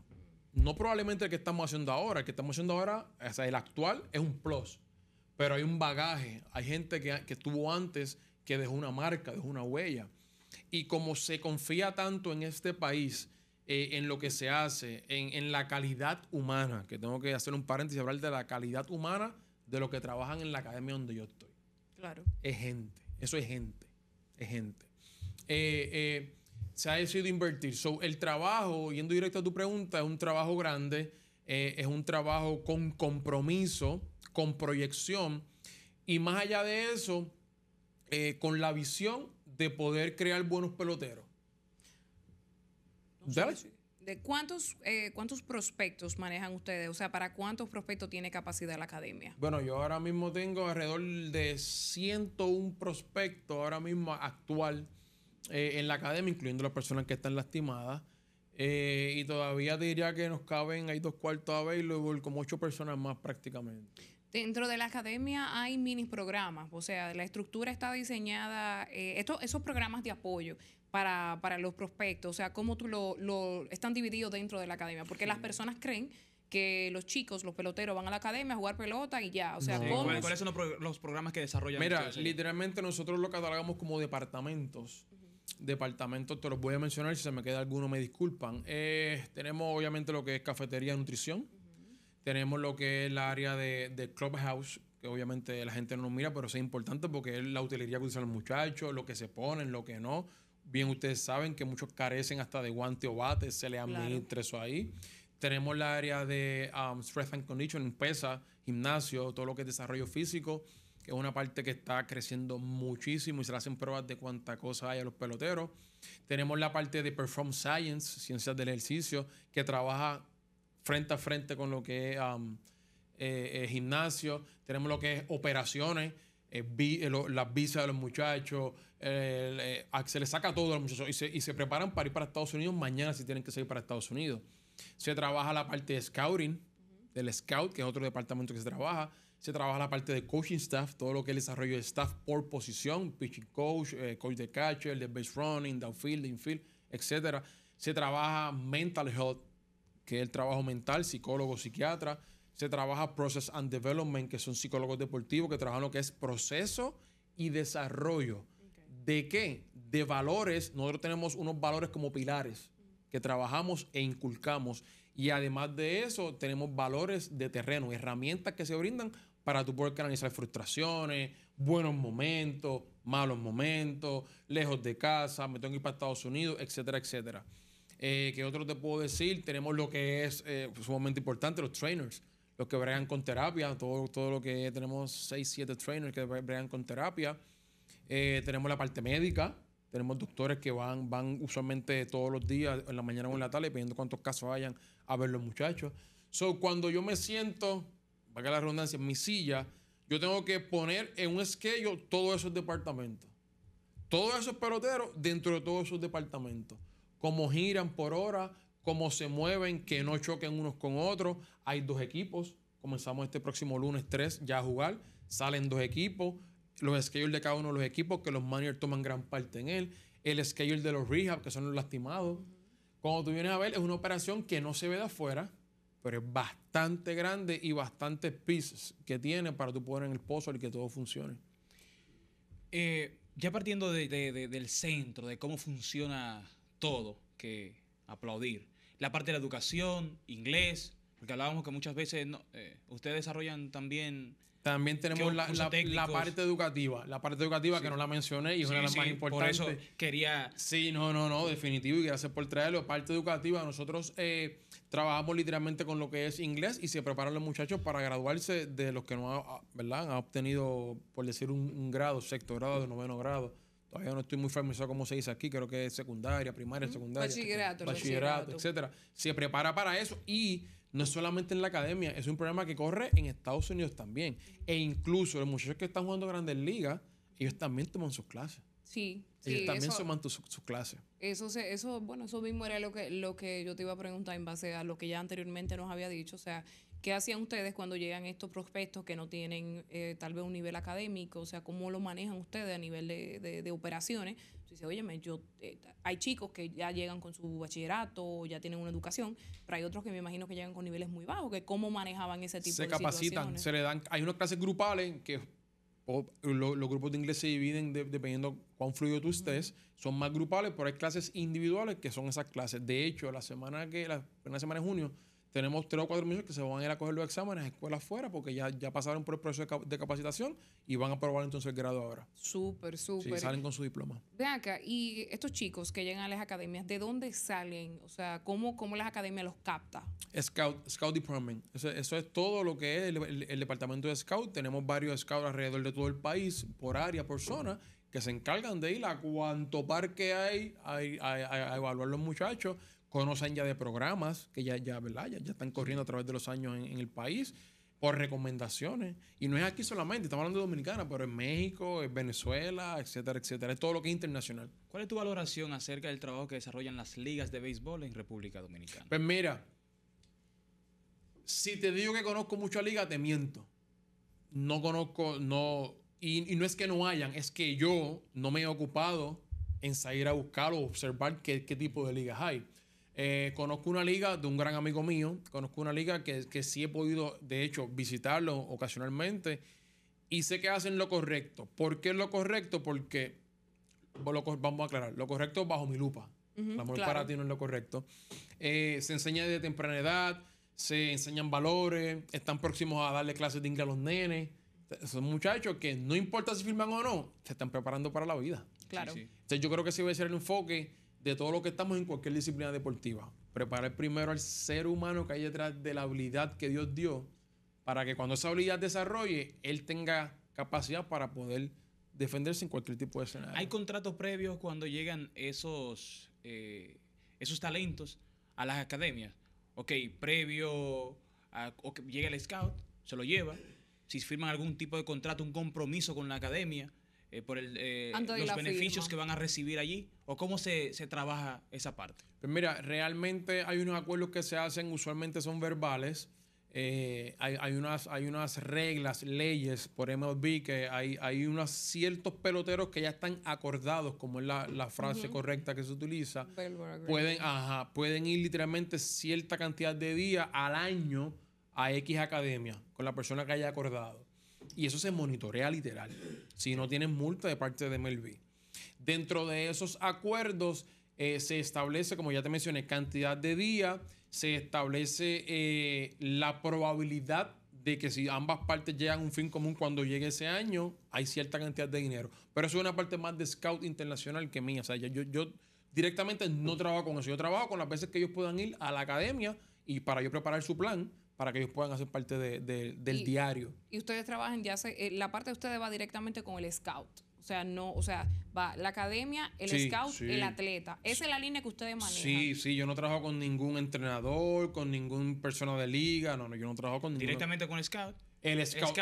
No probablemente el que estamos haciendo ahora, el que estamos haciendo ahora, o sea, el actual es un plus, pero hay un bagaje, hay gente que, que estuvo antes, que dejó una marca, dejó una huella. Y como se confía tanto en este país, eh, en lo que se hace, en, la calidad humana, que tengo que hacer un paréntesis hablar de la calidad humana de los que trabajan en la academia donde yo estoy. Claro. Es gente, eso es gente, es gente. Eh, eh, se ha decidido invertir. el trabajo, yendo directo a tu pregunta, es un trabajo grande, es un trabajo con compromiso, con proyección y más allá de eso, con la visión de poder crear buenos peloteros. ¿De cuántos, eh, cuántos prospectos manejan ustedes? O sea, ¿para cuántos prospectos tiene capacidad la academia? Bueno, yo ahora mismo tengo alrededor de 101 prospectos ahora mismo actual eh, en la academia, incluyendo las personas que están lastimadas. Eh, y todavía diría que nos caben, hay dos cuartos a available, como ocho personas más prácticamente. Dentro de la academia hay mini programas, o sea, la estructura está diseñada, esos programas de apoyo para, para los prospectos? O sea, ¿cómo tú lo, están divididos dentro de la academia? Porque las personas creen que los chicos, los peloteros, van a la academia a jugar pelota y ya. O sea, ¿cómo? ¿Cuáles son los, programas que desarrollan? Mira, literalmente nosotros lo catalogamos como departamentos. Departamentos, te los voy a mencionar, si se me queda alguno me disculpan. Eh, tenemos obviamente lo que es cafetería, nutrición. Tenemos lo que es el área de, clubhouse, que obviamente la gente no nos mira, pero es importante porque es la utilería que usan los muchachos, lo que se ponen, lo que no bien ustedes saben que muchos carecen hasta de guante o bate, se les administra eso ahí. Tenemos la área de um, stress strength and conditioning, pesa, gimnasio, todo lo que es desarrollo físico, que es una parte que está creciendo muchísimo y se le hacen pruebas de cuánta cosa hay a los peloteros. Tenemos la parte de performance science, ciencias del ejercicio, que trabaja frente a frente con lo que es um, eh, eh, gimnasio. Tenemos lo que es operaciones, eh, eh, las visas de los muchachos, eh, se les saca todo a los muchachos y se, preparan para ir para Estados Unidos mañana si tienen que salir para Estados Unidos. Se trabaja la parte de scouting, del scout, que es otro departamento que se trabaja. Se trabaja la parte de coaching staff, todo lo que es el desarrollo de staff por posición, pitching coach, coach de catcher, de base running, downfield, infield, etc. Se trabaja mental health, que es el trabajo mental, psicólogo, psiquiatra se trabaja Process and Development, que son psicólogos deportivos que trabajan lo que es proceso y desarrollo. ¿De qué? De valores. Nosotros tenemos unos valores como pilares que trabajamos e inculcamos. Y además de eso, tenemos valores de terreno, herramientas que se brindan para tu poder canalizar frustraciones, buenos momentos, malos momentos, lejos de casa, me tengo que ir para Estados Unidos, etcétera, etcétera. Eh, ¿Qué otro te puedo decir? Tenemos lo que es eh, sumamente importante, los trainers los que bregan con terapia, todo, todo lo que tenemos 6, 7 trainers que bregan con terapia. Eh, tenemos la parte médica, tenemos doctores que van, van usualmente todos los días, en la mañana o en la tarde, pidiendo cuántos casos vayan a ver los muchachos. So, cuando yo me siento, para la redundancia, en mi silla, yo tengo que poner en un esquello todos esos departamentos. Todos esos peloteros dentro de todos esos departamentos. Cómo giran por hora, cómo se mueven, que no choquen unos con otros. Hay dos equipos. Comenzamos este próximo lunes 3 ya a jugar. Salen dos equipos. Los schedules de cada uno de los equipos, que los managers toman gran parte en él. El schedule de los rehab, que son los lastimados. Cuando tú vienes a ver, es una operación que no se ve de afuera, pero es bastante grande y bastantes pieces que tiene para tu poder en el pozo y que todo funcione. Eh, ya partiendo del centro, de cómo funciona todo, que aplaudir la parte de la educación, inglés, porque hablábamos que muchas veces eh, ustedes desarrollan también... También tenemos la, parte educativa, la parte educativa que no la mencioné y es una de las más importantes. Por eso quería... Sí, no, no, no, definitivo y gracias por traerlo. Parte educativa, nosotros eh, trabajamos literalmente con lo que es inglés y se preparan los muchachos para graduarse de los que no ¿verdad? han obtenido, por decir, un, un grado, sexto grado, noveno grado yo no estoy muy familiarizado como se dice aquí, creo que es secundaria, primaria, secundaria. Bachillerato. Bachillerato, etcétera. Se prepara para eso y no es solamente en la academia, es un programa que corre en Estados Unidos también. E incluso los muchachos que están jugando grandes ligas, ellos también toman sus clases. Sí, sí. Ellos también toman sus clases. Eso, eso, bueno, eso mismo era lo que, lo que yo te iba a preguntar en base a lo que ya anteriormente nos había dicho. O sea, ¿Qué hacían ustedes cuando llegan estos prospectos que no tienen eh, tal vez un nivel académico? O sea, ¿cómo lo manejan ustedes a nivel de, de, operaciones? Dice, oye, eh, hay chicos que ya llegan con su bachillerato, ya tienen una educación, pero hay otros que me imagino que llegan con niveles muy bajos, que cómo manejaban ese tipo de capacitan, Se capacitan, se le dan, hay unas clases grupales que los grupos de inglés se dividen dependiendo cuán fluido tú estés, son más grupales, pero hay clases individuales que son esas clases. De hecho, la semana que, la primera semana de junio, tenemos tres o cuatro muchachos que se van a ir a coger los exámenes a escuelas afuera porque ya, ya pasaron por el proceso de, capacitación y van a aprobar entonces el grado ahora. Súper, súper. Sí, salen con su diploma. Vean acá, y estos chicos que llegan a las academias, ¿de dónde salen? O sea, ¿cómo, cómo las academias los capta? Scout, Scout Department. Eso, es todo lo que es el, departamento de Scout. Tenemos varios Scouts alrededor de todo el país, por área, por zona, que se encargan de ir a cuanto parque hay a evaluar los muchachos conocen ya de programas que ya, ya, ya, están corriendo a través de los años en, el país por recomendaciones. Y no es aquí solamente, estamos hablando de Dominicana, pero en México, en Venezuela, etcétera, etcétera. Es todo lo que es internacional. ¿Cuál es tu valoración acerca del trabajo que desarrollan las ligas de béisbol en República Dominicana? Pues mira, si te digo que conozco mucha liga, te miento. No conozco, no. Y, no es que no hayan, es que yo no me he ocupado en salir a buscar o observar qué, qué tipo de ligas hay. Eh, conozco una liga de un gran amigo mío, conozco una liga que, que sí he podido, de hecho, visitarlo ocasionalmente y sé que hacen lo correcto. ¿Por qué es lo correcto? Porque, lo, vamos a aclarar, lo correcto bajo mi lupa. la amor para ti no es lo correcto. Eh, se enseña desde temprana edad, se enseñan valores, están próximos a darle clases de inglés a los nenes. Son muchachos que no importa si firman o no, se están preparando para la vida. Claro. Entonces yo creo que ese debe ser el enfoque de todo lo que estamos en cualquier disciplina deportiva. Preparar primero al ser humano que hay detrás de la habilidad que Dios dio para que cuando esa habilidad desarrolle, él tenga capacidad para poder defenderse en cualquier tipo de escenario. ¿Hay contratos previos cuando llegan esos, eh, esos talentos a las academias? Ok, previo a llega el scout, se lo lleva. Si firman algún tipo de contrato, un compromiso con la academia, eh, por el, eh, los beneficios que van a recibir allí? ¿O cómo se, trabaja esa parte? Pues mira, realmente hay unos acuerdos que se hacen, usualmente son verbales. Eh, hay, unas, hay unas reglas, leyes por MLB, que hay, hay unos ciertos peloteros que ya están acordados, como es la, frase correcta que se utiliza. Pueden, ajá, pueden ir literalmente cierta cantidad de días al año a X academia con la persona que haya acordado. Y eso se monitorea literal. Si no tienen multa de parte de MLB. Dentro de esos acuerdos eh, se establece, como ya te mencioné, cantidad de días, se establece eh, la probabilidad de que si ambas partes llegan a un fin común cuando llegue ese año, hay cierta cantidad de dinero. Pero eso es una parte más de scout internacional que mía. O sea, yo, yo directamente no trabajo con eso. Yo trabajo con las veces que ellos puedan ir a la academia y para yo preparar su plan para que ellos puedan hacer parte del diario. Y ustedes trabajan ya, eh, la parte de ustedes va directamente con el scout. O sea, no, o sea, va la academia, el scout, el atleta. Esa es la línea que ustedes manejan. Sí, sí, yo no trabajo con ningún entrenador, con ningún persona de liga, no, no, yo no trabajo con Directamente con el scout. El scout,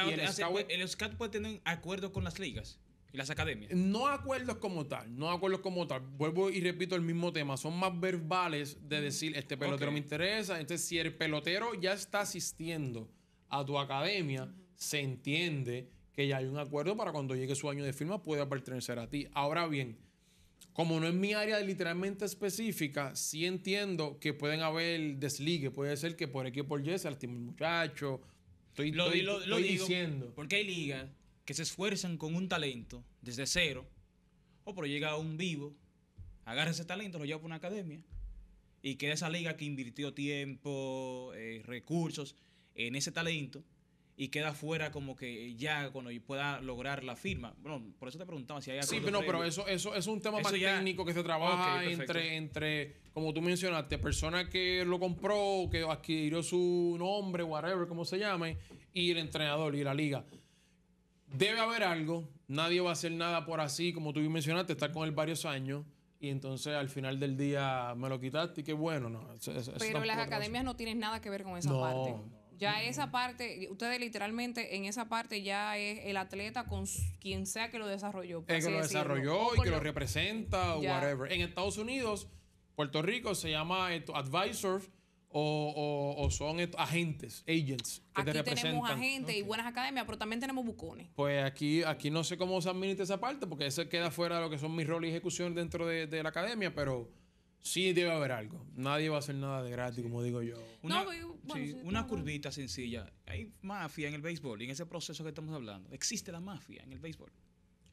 el scout, puede tener acuerdos con las ligas. ¿Y las academias? No acuerdos como tal, no acuerdos como tal. Vuelvo y repito el mismo tema. Son más verbales de decir, este pelotero me interesa. Entonces, este, si el pelotero ya está asistiendo a tu academia, se entiende que ya hay un acuerdo para cuando llegue su año de firma pueda pertenecer a ti. Ahora bien, como no es mi área literalmente específica, sí entiendo que pueden haber desligue. Puede ser que por aquí o por Y se el muchacho. Estoy, lo, digo, lo, digo diciendo. Porque hay ligas que se esfuerzan con un talento desde cero, o pero llega un vivo, agarra ese talento, lo lleva para una academia, y queda esa liga que invirtió tiempo, eh, recursos en ese talento, y queda fuera como que ya cuando pueda lograr la firma. Bueno, por eso te preguntaba si hay algo Sí, pero, pero eso, eso, es un tema más técnico que se trabaja entre, entre, como tú mencionaste, persona que lo compró, que adquirió su nombre, whatever, como se llame, y el entrenador y la liga debe haber algo, nadie va a hacer nada por así, como tú mencionaste, estar con él varios años y entonces al final del día me lo quitaste y qué bueno, Pero las academias no tienen nada que ver con esa parte. Ya esa parte, ustedes literalmente en esa parte ya es el atleta con quien sea que lo desarrolló. Es que lo desarrolló y que lo, representa o whatever. En Estados Unidos, Puerto Rico se llama eh, Advisors o, son agentes, agents que aquí tenemos agentes y buenas academias, pero también tenemos bucones. Pues aquí, aquí no sé cómo se administra esa parte, porque eso queda fuera de lo que son mis roles y ejecución dentro de, la academia, pero sí debe haber algo. Nadie va a hacer nada de gratis, como digo yo. Una, no, una curvita sencilla. Hay mafia en el béisbol y en ese proceso que estamos hablando. ¿Existe la mafia en el béisbol?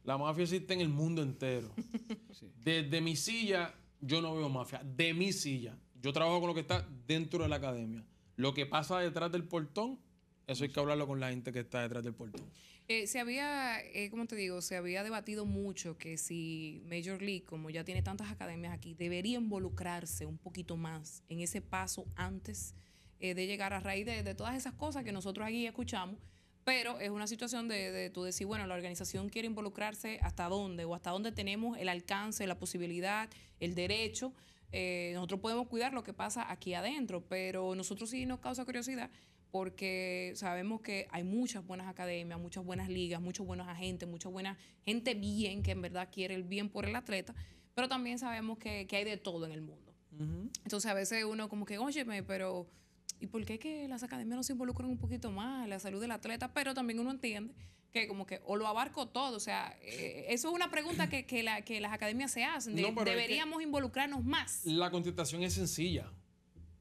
La mafia existe en el mundo entero. <laughs> Desde mi silla, yo no veo mafia. De mi silla yo trabajo con lo que está dentro de la academia. Lo que pasa detrás del portón, eso hay que hablarlo con la gente que está detrás del portón. Eh, se había, eh, como te digo, se había debatido mucho que si Major League, como ya tiene tantas academias aquí, debería involucrarse un poquito más en ese paso antes eh, de llegar a raíz de, todas esas cosas que nosotros aquí escuchamos. Pero es una situación de, de tú decir, bueno, la organización quiere involucrarse hasta dónde o hasta dónde tenemos el alcance, la posibilidad, el derecho eh, nosotros podemos cuidar lo que pasa aquí adentro, pero nosotros sí nos causa curiosidad porque sabemos que hay muchas buenas academias, muchas buenas ligas, muchos buenos agentes, mucha buena gente bien que en verdad quiere el bien por el atleta, pero también sabemos que, que hay de todo en el mundo. Entonces a veces uno como que, óyeme, pero ¿y por qué que las academias no se involucran un poquito más en la salud del atleta? Pero también uno entiende que como que o lo abarco todo, o sea, eh, eso es una pregunta que, la, que las academias se hacen, deberíamos involucrarnos más. La contestación es sencilla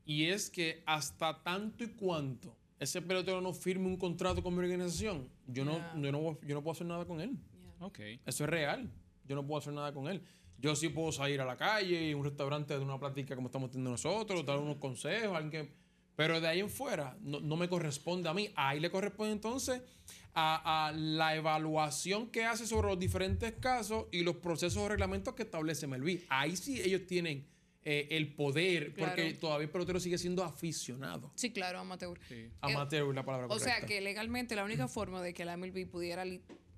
y es que hasta tanto y cuanto ese pelotero no firme un contrato con mi organización, yo, no, yo, no, puedo hacer nada con él. Eso es real, yo no puedo hacer nada con él. Yo sí puedo salir a la calle y un restaurante de una plática como estamos teniendo nosotros, dar unos consejos, alguien que pero de ahí en fuera no, me corresponde a mí. Ahí le corresponde entonces a, la evaluación que hace sobre los diferentes casos y los procesos o reglamentos que establece Melví. Ahí sí ellos tienen eh, el poder, porque todavía el pelotero sigue siendo aficionado. Sí, claro, amateur. Eh, amateur es la palabra o correcta. O sea que legalmente la única forma de que la MLB pudiera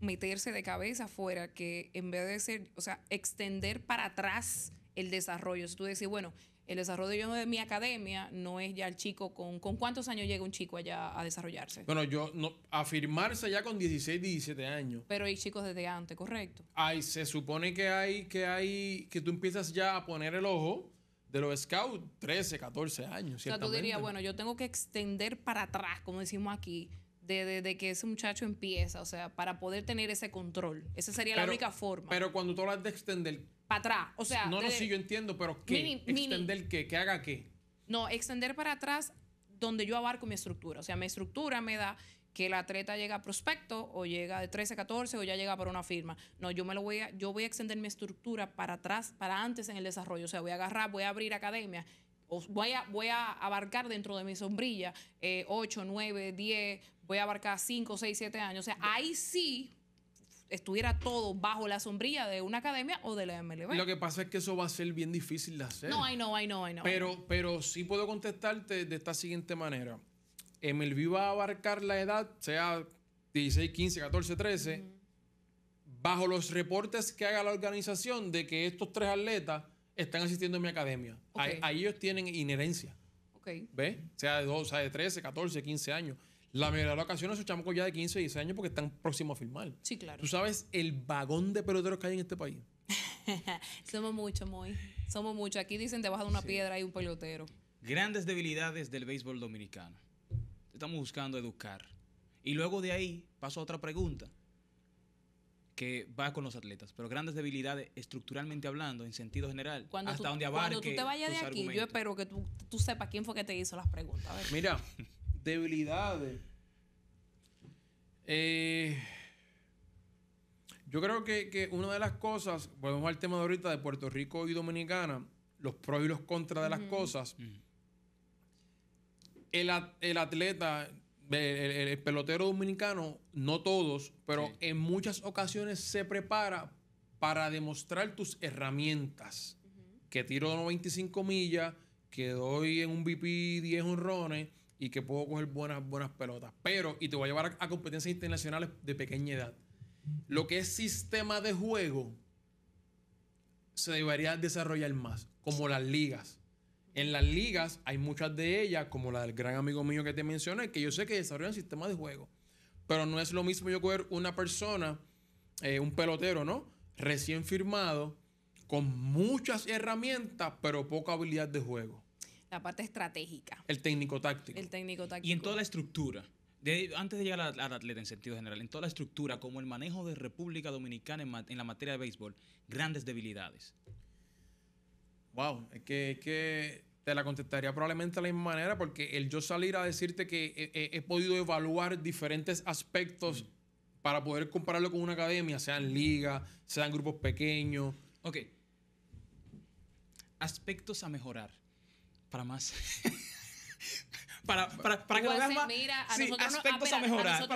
meterse de cabeza fuera que en vez de ser, o sea, extender para atrás el desarrollo. Si tú decís, bueno, el desarrollo de mi academia no es ya el chico con... ¿Con cuántos años llega un chico allá a desarrollarse? Bueno, yo... No, afirmarse ya con 16, 17 años. Pero hay chicos desde antes, ¿correcto? Ay, se supone que hay... Que, hay, que tú empiezas ya a poner el ojo de los scouts 13, 14 años. O sea, tú dirías, bueno, yo tengo que extender para atrás, como decimos aquí, desde de, que ese muchacho empieza, o sea, para poder tener ese control. Esa sería la única forma. Pero cuando tú hablas de extender, para atrás. O sea. No, lo sigo yo entiendo, pero ¿qué? ¿Extender qué? ¿Que haga qué? No, extender para atrás donde yo abarco mi estructura. O sea, mi estructura me da que la atleta llega a prospecto o llega de 13 a 14 o ya llega para una firma. No, yo me lo voy a, yo voy a extender mi estructura para atrás, para antes en el desarrollo. O sea, voy a agarrar, voy a abrir academia. O voy, a, voy a abarcar dentro de mi sombrilla 8, 9, 10, voy a abarcar 5, 6, 7 años. O sea, ahí sí estuviera todo bajo la sombrilla de una academia o de la MLB. Lo que pasa es que eso va a ser bien difícil de hacer. No, I know, I know, I know. Pero, pero sí puedo contestarte de esta siguiente manera. MLB va a abarcar la edad, sea 16, 15, 14, 13, bajo los reportes que haga la organización de que estos tres atletas están asistiendo a mi academia. A Ahí, ellos tienen inherencia. Okay. ¿Ves? Sea de 12 sea de 13, 14, 15 años. La mayoría de las ocasiones esos chamacos ya de 15, 16 años porque están próximos a firmar. Sí, claro. ¿Tú sabes el vagón de peloteros que hay en este país? <laughs> Somos muchos, Moy. Somos muchos. Aquí dicen debajo de una piedra hay un pelotero. Grandes debilidades del béisbol dominicano. Estamos buscando educar. Y luego de ahí paso a otra pregunta que va con los atletas, pero grandes debilidades estructuralmente hablando, en sentido general, hasta dónde donde abarque. Cuando tú te vayas de aquí, yo espero que tú, tú sepas quién fue que te hizo las preguntas. A ver. Mira, <laughs> debilidades. Eh, yo creo que, una de las cosas, volvemos al tema de ahorita de Puerto Rico y Dominicana, los pros y los contras de las cosas. el, atleta, el, pelotero dominicano, no todos, pero en muchas ocasiones se prepara para demostrar tus herramientas. Que tiro 95 millas, que doy en un BP 10 honrones y que puedo coger buenas, buenas pelotas. Pero, y te voy a llevar a, competencias internacionales de pequeña edad. Lo que es sistema de juego se debería desarrollar más, como las ligas. En las ligas hay muchas de ellas, como la del gran amigo mío que te mencioné, que yo sé que desarrollan sistema de juego. Pero no es lo mismo yo coger una persona, eh, un pelotero, ¿no? Recién firmado, con muchas herramientas, pero poca habilidad de juego. La parte estratégica. El técnico táctico. El técnico táctico. Y en toda la estructura. antes de llegar al, atleta en sentido general, en toda la estructura, como el manejo de República Dominicana en, la materia de béisbol, grandes debilidades. Wow, es que, te la contestaría probablemente de la misma manera, porque el yo salir a decirte que he, podido evaluar diferentes aspectos mm. para poder compararlo con una academia, sean ligas, sean grupos pequeños. Ok. Aspectos a mejorar para más. <laughs> para, que lo más. Mira, a nosotros a, mejorar,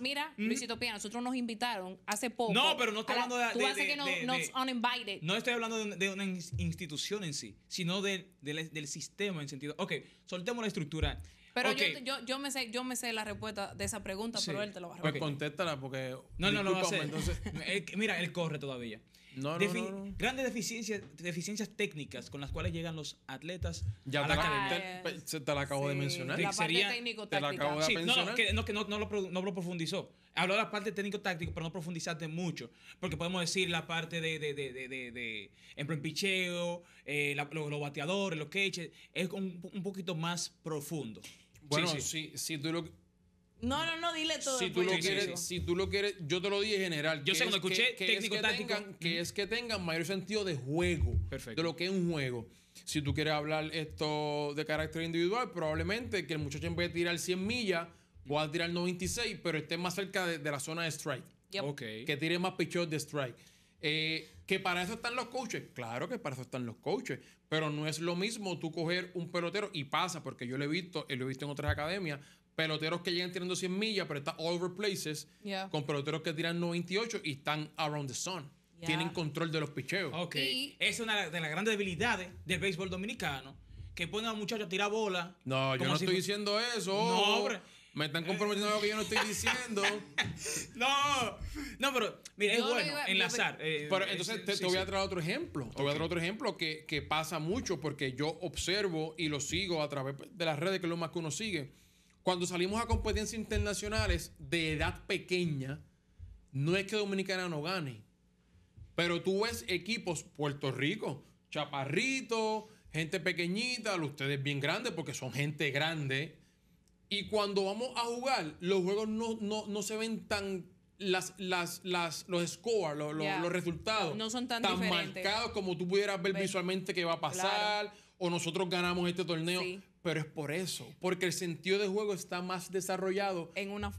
Mira, mm. Luisito Pia, nosotros nos invitaron hace poco. No, pero no estoy hablando de. que uninvited. No estoy hablando de, una institución en sí, sino del, del sistema en sentido. Ok, soltemos la estructura. Pero yo, yo, me sé, yo me sé la respuesta de esa pregunta, pero él te lo va a pues responder. Pues contéstala porque. No, no, no, no. Entonces... <laughs> mira, él corre todavía grandes deficiencias, técnicas con las cuales llegan los atletas ya la Te, la acabo de mencionar. La parte técnico-táctica. no, que, no, lo, profundizó. Habló de la parte técnico táctico pero no profundizaste mucho. Porque podemos decir la parte de, de, de, de, en picheo, eh, los, bateadores, los queches Es un, poquito más profundo. Bueno, si tú lo no, no, no, dile todo. Si tú, lo quieres, si tú lo quieres, yo te lo dije general. Yo sé cuando escuché que, es que Tengan, es que mayor sentido de juego. Perfecto. De lo que es un juego. Si tú quieres hablar esto de carácter individual, probablemente que el muchacho en vez de tirar 100 millas, pueda a tirar 96, pero esté más cerca de, la zona de strike. Que tire más pichos de strike. Eh, que para eso están los coaches. Claro que para eso están los coaches. Pero no es lo mismo tú coger un pelotero y pasa, porque yo lo he visto, eh, lo he visto en otras academias, peloteros que llegan tirando 100 millas, pero está all over places, con peloteros que tiran 98 y están around the sun. Tienen control de los picheos. Ok. Es una de las grandes debilidades del béisbol dominicano, que pone a muchachos a tirar bola. No, yo no estoy diciendo eso. No, hombre. Me están comprometiendo algo que yo no estoy diciendo. <laughs> no, no, pero es bueno enlazar. Eh, eh, pero entonces te, voy a traer otro ejemplo. Te voy a traer otro ejemplo que, pasa mucho porque yo observo y lo sigo a través de las redes, que es lo más que uno sigue cuando salimos a competencias internacionales de edad pequeña, no es que Dominicana no gane, pero tú ves equipos Puerto Rico, Chaparrito, gente pequeñita, ustedes bien grandes porque son gente grande. Y cuando vamos a jugar, los juegos no, se ven tan. Las, las, los scores, los, resultados. No son tan, tan marcados como tú pudieras ver, visualmente qué va a pasar. O nosotros ganamos este torneo. Sí pero es por eso, porque el sentido de juego está más desarrollado en, una...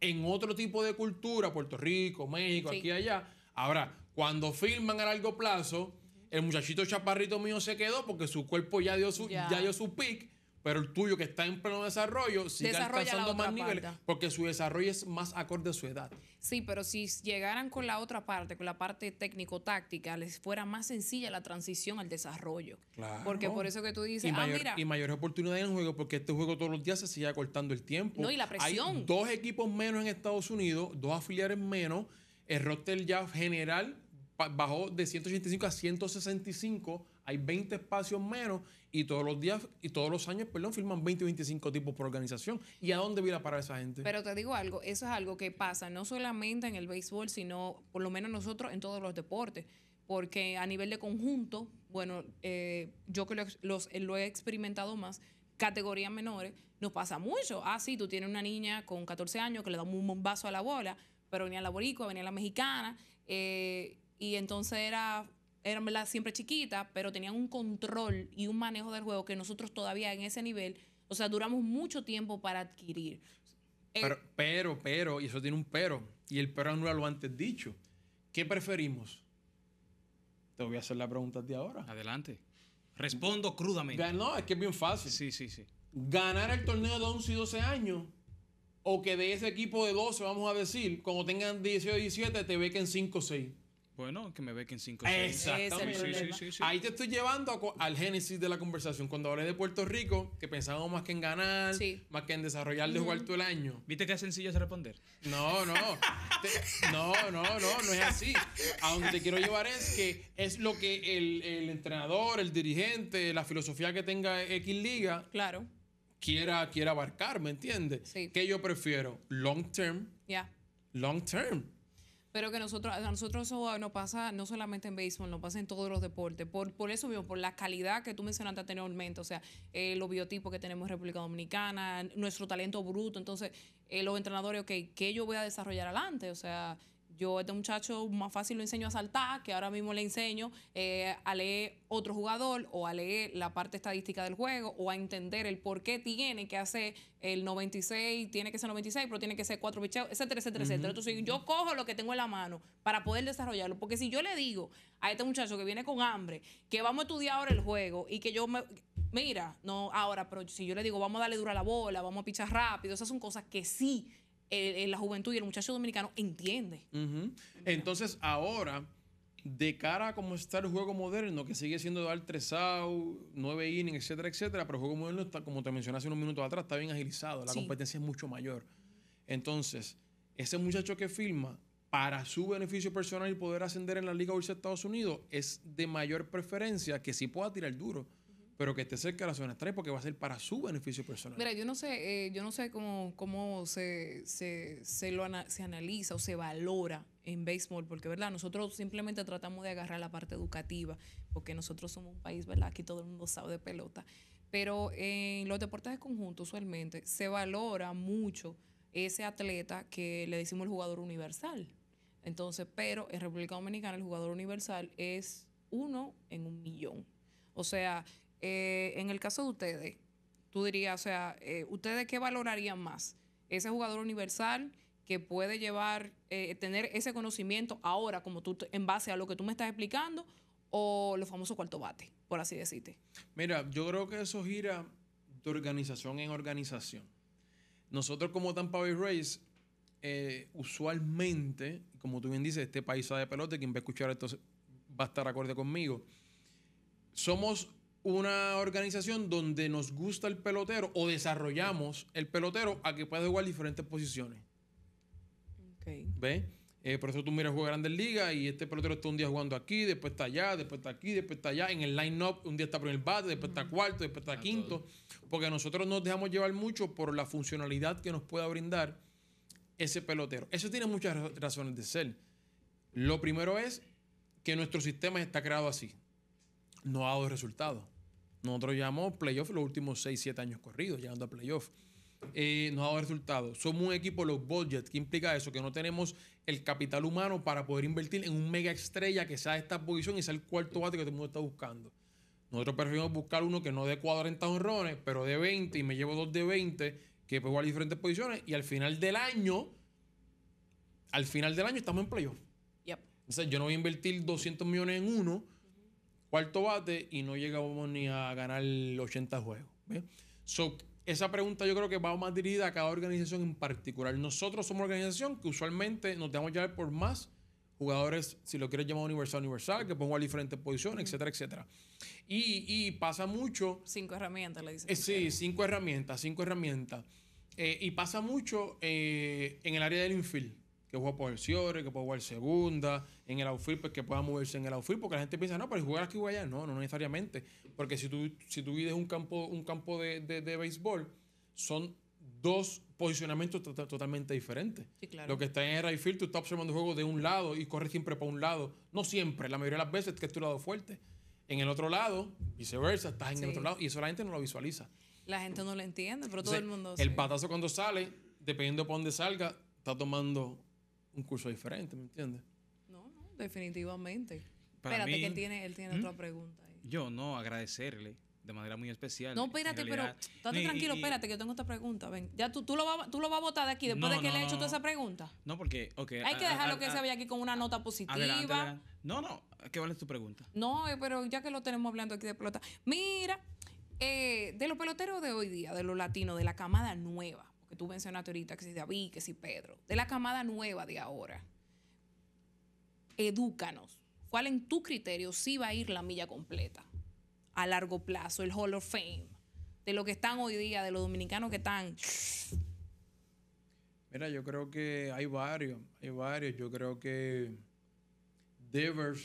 en otro tipo de cultura, Puerto Rico, México, aquí y allá. Ahora, cuando filman a largo plazo, el muchachito chaparrito mío se quedó porque su cuerpo ya dio su, ya dio su pick pero el tuyo que está en pleno desarrollo sigue alcanzando más niveles porque su desarrollo es más acorde a su edad. Sí, pero si llegaran con la otra parte, con la parte técnico-táctica, les fuera más sencilla la transición al desarrollo. Claro. Porque por eso que tú dices, y ah, mira. Y mayores oportunidades en el juego porque este juego todos los días se sigue acortando el tiempo. No, y la presión. dos equipos menos en Estados Unidos, dos afiliares menos. El roster ya general bajó de 185 a 165 hay 20 espacios menos y todos los días y todos los años, perdón, firman 20 o 25 tipos por organización. ¿Y a dónde viene a parar esa gente? Pero te digo algo, eso es algo que pasa no solamente en el béisbol, sino por lo menos nosotros en todos los deportes. Porque a nivel de conjunto, bueno, eh, yo que lo eh, he experimentado más, categorías menores, nos pasa mucho. Ah, sí, tú tienes una niña con 14 años que le da un bombazo a la bola, pero venía la boricua, venía la mexicana, eh, y entonces era eran siempre chiquitas, pero tenían un control y un manejo del juego que nosotros todavía en ese nivel, o sea, duramos mucho tiempo para adquirir. Eh, pero, pero, y eso tiene un pero, y el pero era lo antes dicho. ¿Qué preferimos? Te voy a hacer la pregunta de ahora. Adelante. Respondo crudamente. No, es que es bien fácil. Sí, sí, sí. Ganar el torneo de 11 y 12 años, o que de ese equipo de 12, vamos a decir, cuando tengan 18 y 17, te en 5 o 6. Bueno, que me bequen 5 Exactamente. Sí, sí, sí, Ahí te estoy llevando al génesis de la conversación. Cuando hablé de Puerto Rico, que pensábamos más que en ganar, más que en desarrollar de jugar todo el año. ¿Viste qué sencillo es responder? No, no. no, no, no, no es así. A donde te quiero llevar es que es lo que el, entrenador, el dirigente, la filosofía que tenga X Liga. Claro. Quiera, quiera abarcar, ¿me entiendes? Sí. ¿Qué yo prefiero? Long term. Ya. Long term pero que nosotros, a nosotros eso nos pasa no solamente en béisbol, nos pasa en todos los deportes. Por, por eso mismo, por la calidad que tú mencionaste anteriormente, o sea, eh, los biotipos que tenemos en República Dominicana, nuestro talento bruto. Entonces, eh, los entrenadores, ok, ¿qué yo voy a desarrollar adelante? O sea, yo a este muchacho más fácil lo enseño a saltar, que ahora mismo le enseño eh, a leer otro jugador o a leer la parte estadística del juego o a entender el por qué tiene que hacer el 96, tiene que ser 96, pero tiene que ser cuatro bicheos, etcétera, etcétera, etcétera. Entonces yo cojo lo que tengo en la mano para poder desarrollarlo. Porque si yo le digo a este muchacho que viene con hambre, que vamos a estudiar ahora el juego y que yo me... Mira, no ahora, pero si yo le digo vamos a darle dura la bola, vamos a pichar rápido, esas son cosas que sí la juventud y el muchacho dominicano entiende. Entonces, ahora, de cara a cómo está el juego moderno, que sigue siendo dar tres out, nueve innings, etcétera, etcétera, pero el juego moderno, está, como te mencioné hace unos minutos atrás, está bien agilizado, la competencia es mucho mayor. Entonces, ese muchacho que firma para su beneficio personal y poder ascender en la Liga de Estados Unidos es de mayor preferencia que si pueda tirar duro pero que esté cerca de la zona 3 porque va a ser para su beneficio personal. Mira, yo no sé, eh, yo no sé cómo, cómo se, se, lo se analiza o se valora en béisbol, porque verdad, nosotros simplemente tratamos de agarrar la parte educativa, porque nosotros somos un país, ¿verdad? Aquí todo el mundo sabe de pelota. Pero en los deportes de conjunto usualmente se valora mucho ese atleta que le decimos el jugador universal. Entonces, pero en República Dominicana el jugador universal es uno en un millón. O sea, eh, en el caso de ustedes, tú dirías, o sea, eh, ¿ustedes qué valorarían más? ¿Ese jugador universal que puede llevar, eh, tener ese conocimiento ahora, como tú, en base a lo que tú me estás explicando, o los famosos cuarto bate, por así decirte? Mira, yo creo que eso gira de organización en organización. Nosotros como Tampa Bay Rays, usualmente, como tú bien dices, este paisaje de pelota, quien va a escuchar esto va a estar acorde conmigo, somos una organización donde nos gusta el pelotero o desarrollamos el pelotero a que pueda jugar diferentes posiciones. Okay. Eh, por eso tú miras jugar Grandes Ligas y este pelotero está un día jugando aquí, después está allá, después está aquí, después está allá. En el line-up, un día está el bate, después está cuarto, después está quinto. Porque nosotros nos dejamos llevar mucho por la funcionalidad que nos pueda brindar ese pelotero. Eso tiene muchas razones de ser. Lo primero es que nuestro sistema está creado así. No ha dado resultados. Nosotros llevamos playoff los últimos 6, 7 años corridos, llegando a playoff. Eh, nos ha dado resultados. Somos un equipo, los budgets, ¿qué implica eso? Que no tenemos el capital humano para poder invertir en un mega estrella que sea esta posición y sea el cuarto bate que todo el mundo está buscando. Nosotros preferimos buscar uno que no dé 40 honrones, pero de 20 y me llevo dos de 20 que puedo jugar a diferentes posiciones y al final del año, al final del año estamos en playoff. yo no voy a invertir 200 millones en uno cuarto bate y no llegamos ni a ganar 80 juegos. esa pregunta yo creo que va más dirigida a cada organización en particular. Nosotros somos organización que usualmente nos dejamos llevar por más jugadores, si lo quieres llamar universal, universal, que pongo a diferentes posiciones, etcétera, etcétera. Y, pasa mucho... Cinco herramientas, le dicen. Eh, sí, cinco herramientas, cinco herramientas. Eh, y pasa mucho eh, en el área del infield que juega por el Ciore, que puede jugar segunda, en el outfield, pues, que pueda moverse en el outfield, porque la gente piensa, no, pero jugar aquí o allá, no, no necesariamente, porque si tú, si tú vives un campo, un campo de, béisbol, son dos posicionamientos tota, totalmente diferentes. Lo que está en el Outfield, tú estás observando el juego de un lado y corres siempre para un lado, no siempre, la mayoría de las veces que es tu lado fuerte. En el otro lado, viceversa, estás en el otro lado y eso la gente no lo visualiza. La gente no lo entiende, pero todo el mundo... El patazo cuando sale, dependiendo por dónde salga, está tomando un curso diferente, ¿me entiendes? No, no, definitivamente. espérate, que él tiene, otra ¿Mm? pregunta. Yo no, agradecerle de manera muy especial. No, espérate, pero estate tranquilo, espérate, que yo tengo esta pregunta. Ven, ya tú, tú, lo vas, tú a votar de aquí después de que le he hecho toda esa pregunta. No, porque, ok. Hay que dejarlo lo que se vaya aquí con una nota positiva. No, no, ¿qué vale tu pregunta? No, eh, pero ya que lo tenemos hablando aquí de pelota. Mira, eh, de los peloteros de hoy día, de los latinos, de la camada nueva que tú mencionaste ahorita, que si David, que si Pedro, de la camada nueva de ahora, edúcanos. ¿Cuál en tu criterio sí va a ir la milla completa a largo plazo, el Hall of Fame, de lo que están hoy día, de los dominicanos que están? Mira, yo creo que hay varios, hay varios. Yo creo que Devers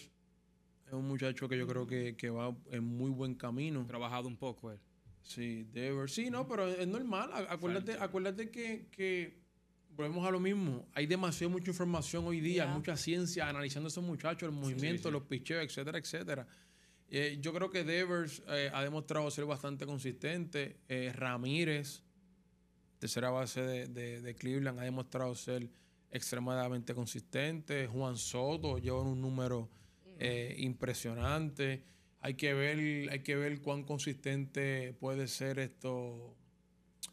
es un muchacho que yo creo que, que va en muy buen camino. Trabajado un poco él. Sí, Devers, Sí, no, pero es normal. Acuérdate, acuérdate que, volvemos a lo mismo. Hay demasiado mucha información hoy día, mucha ciencia analizando a esos muchachos, el movimiento, los picheos, etcétera, etcétera. Eh, yo creo que Devers eh, ha demostrado ser bastante consistente. Eh, Ramírez, tercera base de, de, Cleveland, ha demostrado ser extremadamente consistente. Juan Soto lleva un número impresionante. Hay que ver, hay que ver cuán consistente puede ser esto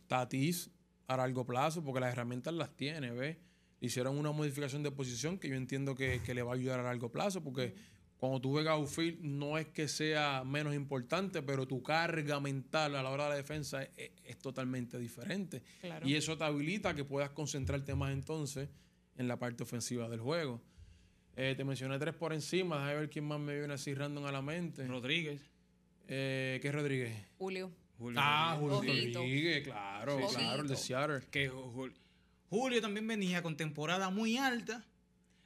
Tatis a largo plazo, porque las herramientas las tiene, ¿ves? Hicieron una modificación de posición que yo entiendo que, le va a ayudar a largo plazo, porque cuando tú juegas outfield no es que sea menos importante, pero tu carga mental a la hora de la defensa e, es, totalmente diferente. Y eso te habilita que puedas concentrarte más entonces en la parte ofensiva del juego. Eh, te mencioné tres por encima. Déjame ver quién más me viene así random a la mente. Rodríguez. Eh, ¿Qué es Rodríguez? Julio. Ah, Julio Rodríguez, claro, claro, el de Seattle. Julio, también venía con temporada muy alta.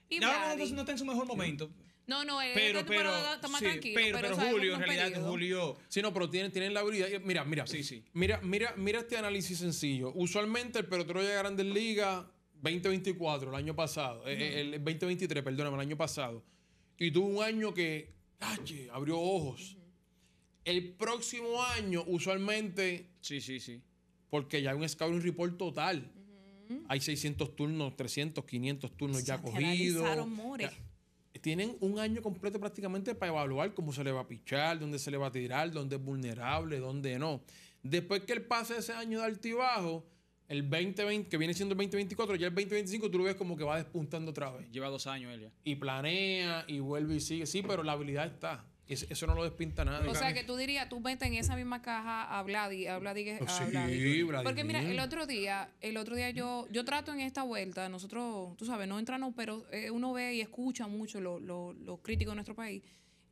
Y ahora no, no está en su mejor momento. No, no, el pero, pero, está más tranquilo. Pero, pero, Julio, en realidad, Julio. Sí, no, pero tienen, tienen la habilidad. Mira, mira, sí, sí. Mira, mira, mira este análisis sencillo. Usualmente el pelotero llega a grandes ligas 2024, el año pasado, eh, el, 2023, perdóname, el año pasado, y tuvo un año que calle, abrió ojos. El próximo año, usualmente. Sí, sí, sí. Porque ya hay un un report total. Hay 600 turnos, 300, 500 turnos ya cogidos. Tienen un año completo prácticamente para evaluar cómo se le va a pichar, dónde se le va a tirar, dónde es vulnerable, dónde no. Después que él pase ese año de altibajo, el 2020, que viene siendo el 2024, ya el 2025 tú lo ves como que va despuntando otra vez. Lleva dos años ella. Y planea y vuelve y sigue. Sí, pero la habilidad está. Eso no lo despinta nada. O sea, que tú dirías, tú metes en esa misma caja a Vladi, a oh, sí, Vladi. Porque mira, el otro día, el otro día yo yo trato en esta vuelta, nosotros, tú sabes, no entran, pero eh, uno ve y escucha mucho los lo, críticos de nuestro país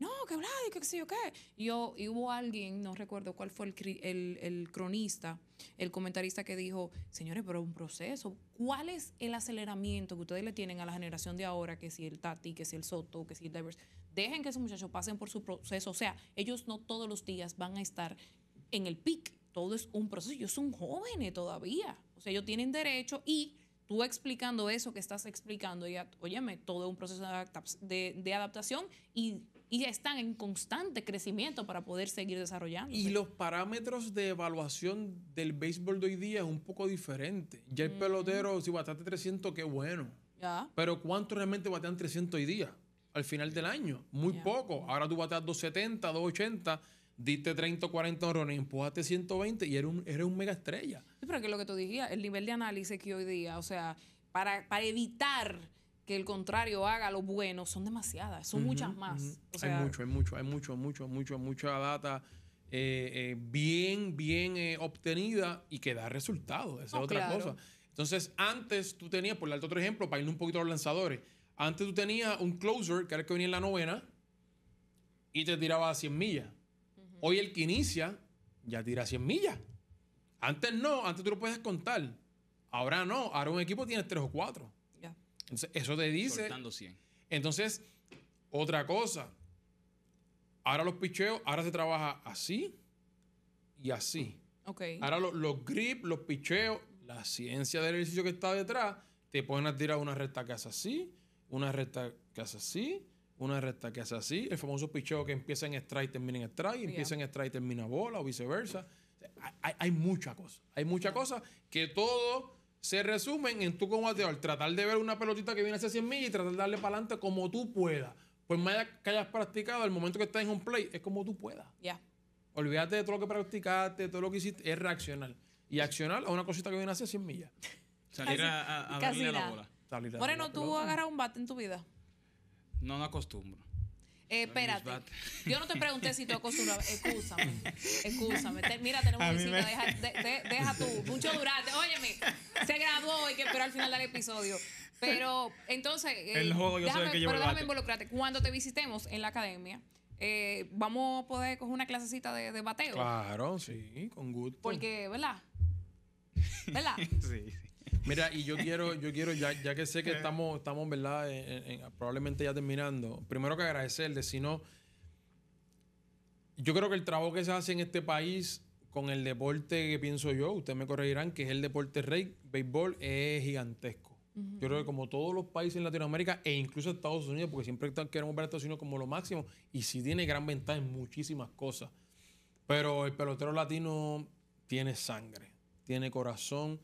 no, que y que qué sé yo qué. Yo, hubo alguien, no recuerdo cuál fue el, el, cronista, el comentarista que dijo, señores, pero un proceso. ¿Cuál es el aceleramiento que ustedes le tienen a la generación de ahora, que si el Tati, que si el Soto, que si el Devers? Dejen que esos muchachos pasen por su proceso. O sea, ellos no todos los días van a estar en el pic. Todo es un proceso. Ellos son jóvenes todavía. O sea, ellos tienen derecho y tú explicando eso que estás explicando, ya, óyeme, todo es un proceso de, adaptación y y ya están en constante crecimiento para poder seguir desarrollando. Y los parámetros de evaluación del béisbol de hoy día es un poco diferente. Ya el mm. pelotero, si bateaste 300, qué bueno. Pero ¿cuánto realmente batean 300 hoy día? Al final del año. Muy poco. Ahora tú bateas 270, 280 diste 30 40 y empujaste 120 y eres un, eres un mega estrella. pero que lo que tú dijías? el nivel de análisis que hoy día, o sea, para, para evitar que el contrario haga lo bueno, son demasiadas, son muchas más. hay mucho, hay mucho, hay mucho, mucho, mucho, mucha data eh, eh, bien, bien eh, obtenida y que da resultados. Esa es otra cosa. Entonces, antes tú tenías, por darte otro ejemplo, para irnos un poquito a los lanzadores, antes tú tenías un closer, que era el que venía en la novena, y te tiraba a 100 millas. Hoy el que inicia ya tira a 100 millas. Antes no, antes tú lo puedes contar. Ahora no, ahora un equipo tiene tres o cuatro eso te dice. 100. Entonces, otra cosa. Ahora los picheos, ahora se trabaja así y así. Ahora los, grip grips, los picheos, la ciencia del ejercicio que está detrás, te ponen a tirar una recta que hace así, una recta que hace así, una recta que hace así, el famoso picheo que empieza en strike, termina en strike, oh, empieza en strike, termina bola o viceversa. Hay, muchas cosas. Hay muchas cosas que todo se resumen en tú como al tratar de ver una pelotita que viene hacia 100 millas y tratar de darle para adelante como tú puedas. Pues más que hayas practicado, el momento que estás en un play es como tú puedas. Ya. Olvídate de todo lo que practicaste, todo lo que hiciste, es reaccionar. Y accionar a una cosita que viene hacia 100 millas. Salir a, a, a la bola. Salir Moreno, ¿tú agarras un bate en tu vida? No, no acostumbro. Eh, espérate. Yo no te pregunté si tú acostumbrabas... Excúsame. <laughs> Excúsame. mira, tenemos un visita. Deja, deja tú. Mucho durante. Óyeme, se graduó y que esperó al final del episodio. Pero entonces. el eh, juego yo déjame, Pero déjame involucrarte. Cuando te visitemos en la academia. Eh, vamos a poder coger una clasecita de, de bateo. Claro, sí, con gusto. Porque, ¿verdad? ¿Verdad? <laughs> sí, sí. Mira, y yo quiero, yo quiero ya, ya que sé que estamos, estamos ¿verdad? probablemente ya terminando, primero que agradecerle, si no, yo creo que el trabajo que se hace en este país con el deporte que pienso yo, ustedes me corregirán, que es el deporte rey, béisbol, es gigantesco. Yo creo que como todos los países en Latinoamérica e incluso Estados Unidos, porque siempre queremos ver a Estados Unidos como lo máximo, y sí tiene gran ventaja en muchísimas cosas. Pero el pelotero latino tiene sangre, tiene corazón,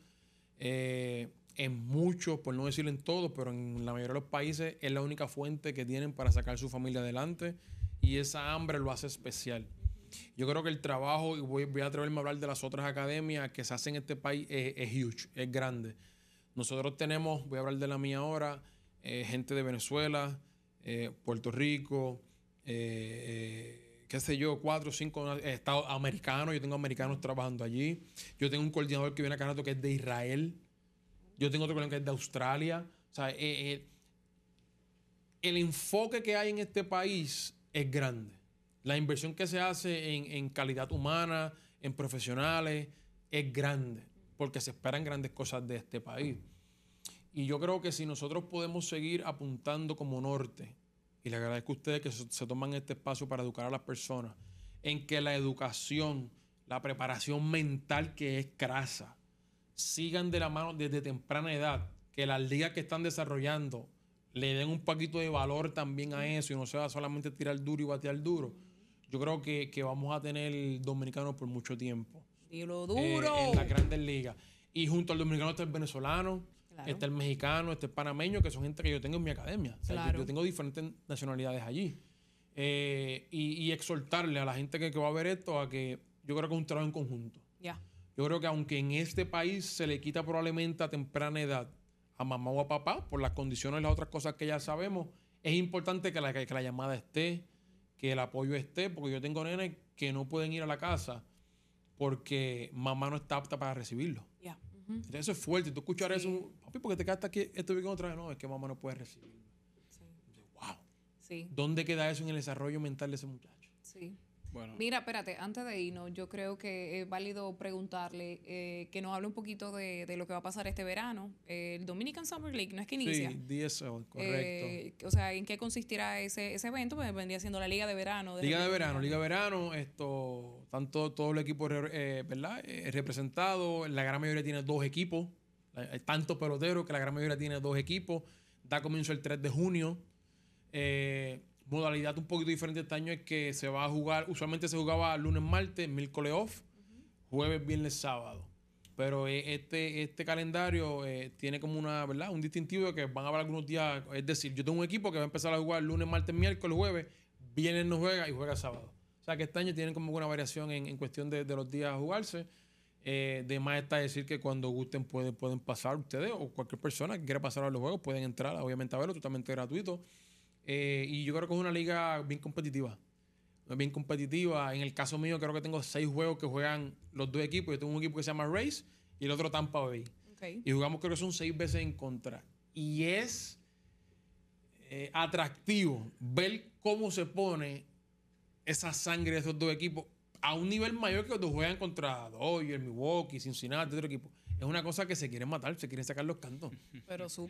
eh, en muchos, por no decir en todos, pero en la mayoría de los países es la única fuente que tienen para sacar su familia adelante y esa hambre lo hace especial. Yo creo que el trabajo, y voy, a atreverme a hablar de las otras academias que se hacen en este país, es, huge, es grande. Nosotros tenemos, voy a hablar de la mía ahora, eh, gente de Venezuela, eh, Puerto Rico, eh, qué sé yo, cuatro o cinco estados americanos, yo tengo americanos trabajando allí, yo tengo un coordinador que viene a Canato que es de Israel, yo tengo otro que es de Australia, o sea, eh, eh, el enfoque que hay en este país es grande. La inversión que se hace en, en calidad humana, en profesionales, es grande, porque se esperan grandes cosas de este país. Y yo creo que si nosotros podemos seguir apuntando como norte y le agradezco a ustedes que se toman este espacio para educar a las personas en que la educación, la preparación mental que es crasa, sigan de la mano desde temprana edad, que las ligas que están desarrollando le den un poquito de valor también a eso y no sea solamente tirar duro y batear duro. Yo creo que, vamos a tener dominicanos por mucho tiempo. Y lo duro. Eh, en las grandes ligas. Y junto al dominicano está el venezolano, este Está el mexicano, este es el panameño, que son gente que yo tengo en mi academia. yo, tengo diferentes nacionalidades allí. Eh, y, exhortarle a la gente que, va a ver esto a que yo creo que es un trabajo en conjunto. Ya. Yo creo que aunque en este país se le quita probablemente a temprana edad a mamá o a papá por las condiciones y las otras cosas que ya sabemos, es importante que la, llamada esté, que el apoyo esté, porque yo tengo nenes que no pueden ir a la casa porque mamá no está apta para recibirlo eso es fuerte. Tú escuchar eso, papi, porque te quedaste aquí, esto viene otra vez. No, es que mamá no puede recibir. Sí. wow. Sí. ¿Dónde queda eso en el desarrollo mental de ese muchacho? Sí. Mira, espérate, antes de irnos, yo creo que es válido preguntarle eh, que nos hable un poquito de, lo que va a pasar este verano. el Dominican Summer League, ¿no es que inicia? Sí, DSL, correcto. Eh, o sea, ¿en qué consistirá ese, evento? Pues vendría siendo la Liga de Verano. Liga de Verano, Liga de Verano, esto, tanto todo el equipo, es eh, representado, la gran mayoría tiene dos equipos, tanto tantos peloteros que la gran mayoría tiene dos equipos. Da comienzo el 3 de junio modalidad un poquito diferente este año es que se va a jugar, usualmente se jugaba lunes, martes, miércoles off, jueves, viernes, sábado. Pero eh, este, este calendario eh, tiene como una, ¿verdad? Un distintivo que van a haber algunos días. Es decir, yo tengo un equipo que va a empezar a jugar lunes, martes, miércoles, jueves, viernes no juega y juega sábado. O sea que este año tienen como una variación en, cuestión de, los días a jugarse. Eh, de más está decir que cuando gusten pueden, pueden pasar ustedes o cualquier persona que quiera pasar a los juegos pueden entrar, obviamente a verlo, totalmente gratuito. Eh, y yo creo que es una liga bien competitiva. Bien competitiva. En el caso mío, creo que tengo seis juegos que juegan los dos equipos. Yo tengo un equipo que se llama Race y el otro Tampa Bay. Y jugamos, creo que son seis veces en contra. Y es eh, atractivo ver cómo se pone esa sangre de esos dos equipos a un nivel mayor que cuando juegan contra Dodgers, Milwaukee, Cincinnati, otro equipo es una cosa que se quieren matar, se quieren sacar los cantos.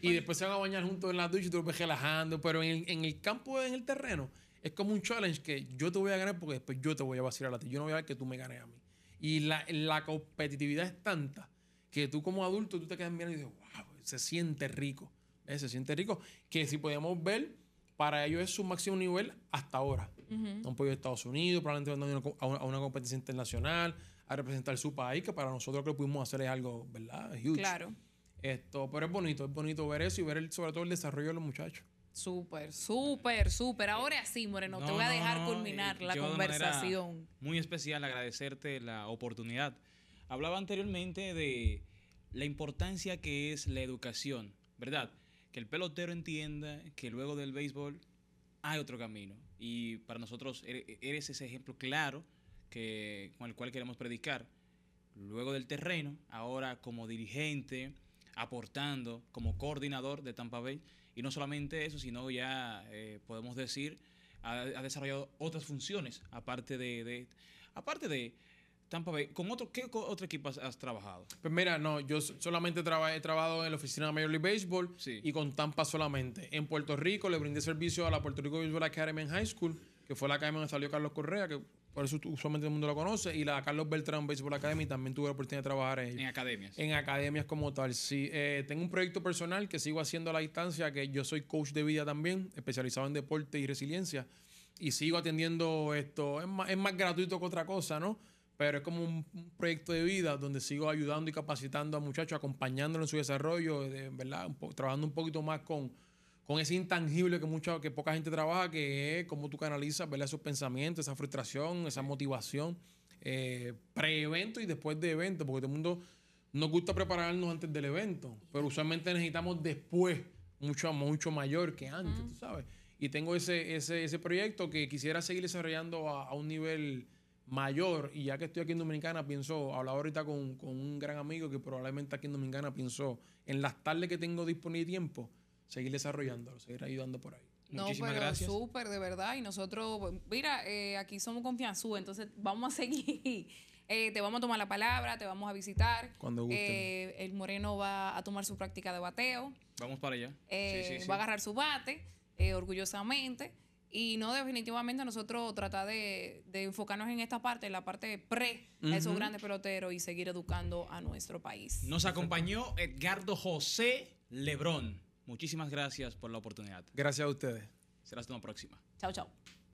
Y después se van a bañar juntos en la ducha y tú lo ves relajando. Pero en el, campo, en el terreno, es como un challenge que yo te voy a ganar porque después yo te voy a vacilar a ti. Yo no voy a ver que tú me ganes a mí. Y la, competitividad es tanta que tú como adulto tú te quedas mirando y dices, wow, pues, se siente rico. Se siente rico. Que si podemos ver, para ellos es su máximo nivel hasta ahora. Un -huh. Han podido Estados Unidos, probablemente van a una competencia internacional a representar su país, que para nosotros lo que pudimos hacer es algo, ¿verdad? Huge. Claro. Esto, pero es bonito, es bonito ver eso y ver sobre todo el desarrollo de los muchachos. Súper, súper, súper. Ahora sí, Moreno, te voy a dejar culminar eh, la conversación. muy especial agradecerte la oportunidad. Hablaba anteriormente de la importancia que es la educación, ¿verdad? Que el pelotero entienda que luego del béisbol hay otro camino. Y para nosotros e, e, eres ese ejemplo claro que, con el cual queremos predicar. Luego del terreno, ahora como dirigente, aportando como coordinador de Tampa Bay. Y no solamente eso, sino ya eh, podemos decir, ha, desarrollado otras funciones, aparte de, de aparte de Tampa Bay. ¿Con otro, qué otro equipo has, trabajado? Pues mira, no, yo solamente he trabajado en la oficina de Major League Baseball y con Tampa solamente. En Puerto Rico le brindé servicio a la Puerto Rico Baseball Academy High School, que fue la academia donde salió Carlos Correa, que por eso usualmente el mundo lo conoce. Y la Carlos Beltrán Baseball Academy también tuve la oportunidad de trabajar en, academias. En academias como tal. Sí, eh, tengo un proyecto personal que sigo haciendo a la distancia, que yo soy coach de vida también, especializado en deporte y resiliencia. Y sigo atendiendo esto. Es más, es más gratuito que otra cosa, ¿no? Pero es como un proyecto de vida donde sigo ayudando y capacitando a muchachos, acompañándolos en su desarrollo, de, ¿verdad? trabajando un poquito más con, con ese intangible que mucha, que poca gente trabaja, que es cómo tú canalizas esos pensamientos, esa frustración, esa motivación, eh, pre-evento y después de evento, porque todo el mundo nos gusta prepararnos antes del evento, pero usualmente necesitamos después, mucho, mucho mayor que antes, tú sabes. Y tengo ese, ese, proyecto que quisiera seguir desarrollando a, un nivel mayor, y ya que estoy aquí en Dominicana, pienso, hablaba ahorita con, con un gran amigo que probablemente aquí en Dominicana pienso, en las tardes que tengo disponible tiempo, seguir desarrollándolo, seguir ayudando por ahí. No, Muchísimas pero gracias. súper, de verdad. Y nosotros, mira, eh, aquí somos confianzú, entonces vamos a seguir. <laughs> Eh, te vamos a tomar la palabra, te vamos a visitar. Cuando guste. Eh, el Moreno va a tomar su práctica de bateo. Vamos para allá. Eh, va a agarrar su bate, orgullosamente. Y no, definitivamente nosotros tratar de, enfocarnos en esta parte, en la parte pre de esos grandes peloteros y seguir educando a nuestro país. Nos acompañó Edgardo José Lebrón. Muchísimas gracias por la oportunidad. Gracias a ustedes. Será hasta una próxima. Chao, chao.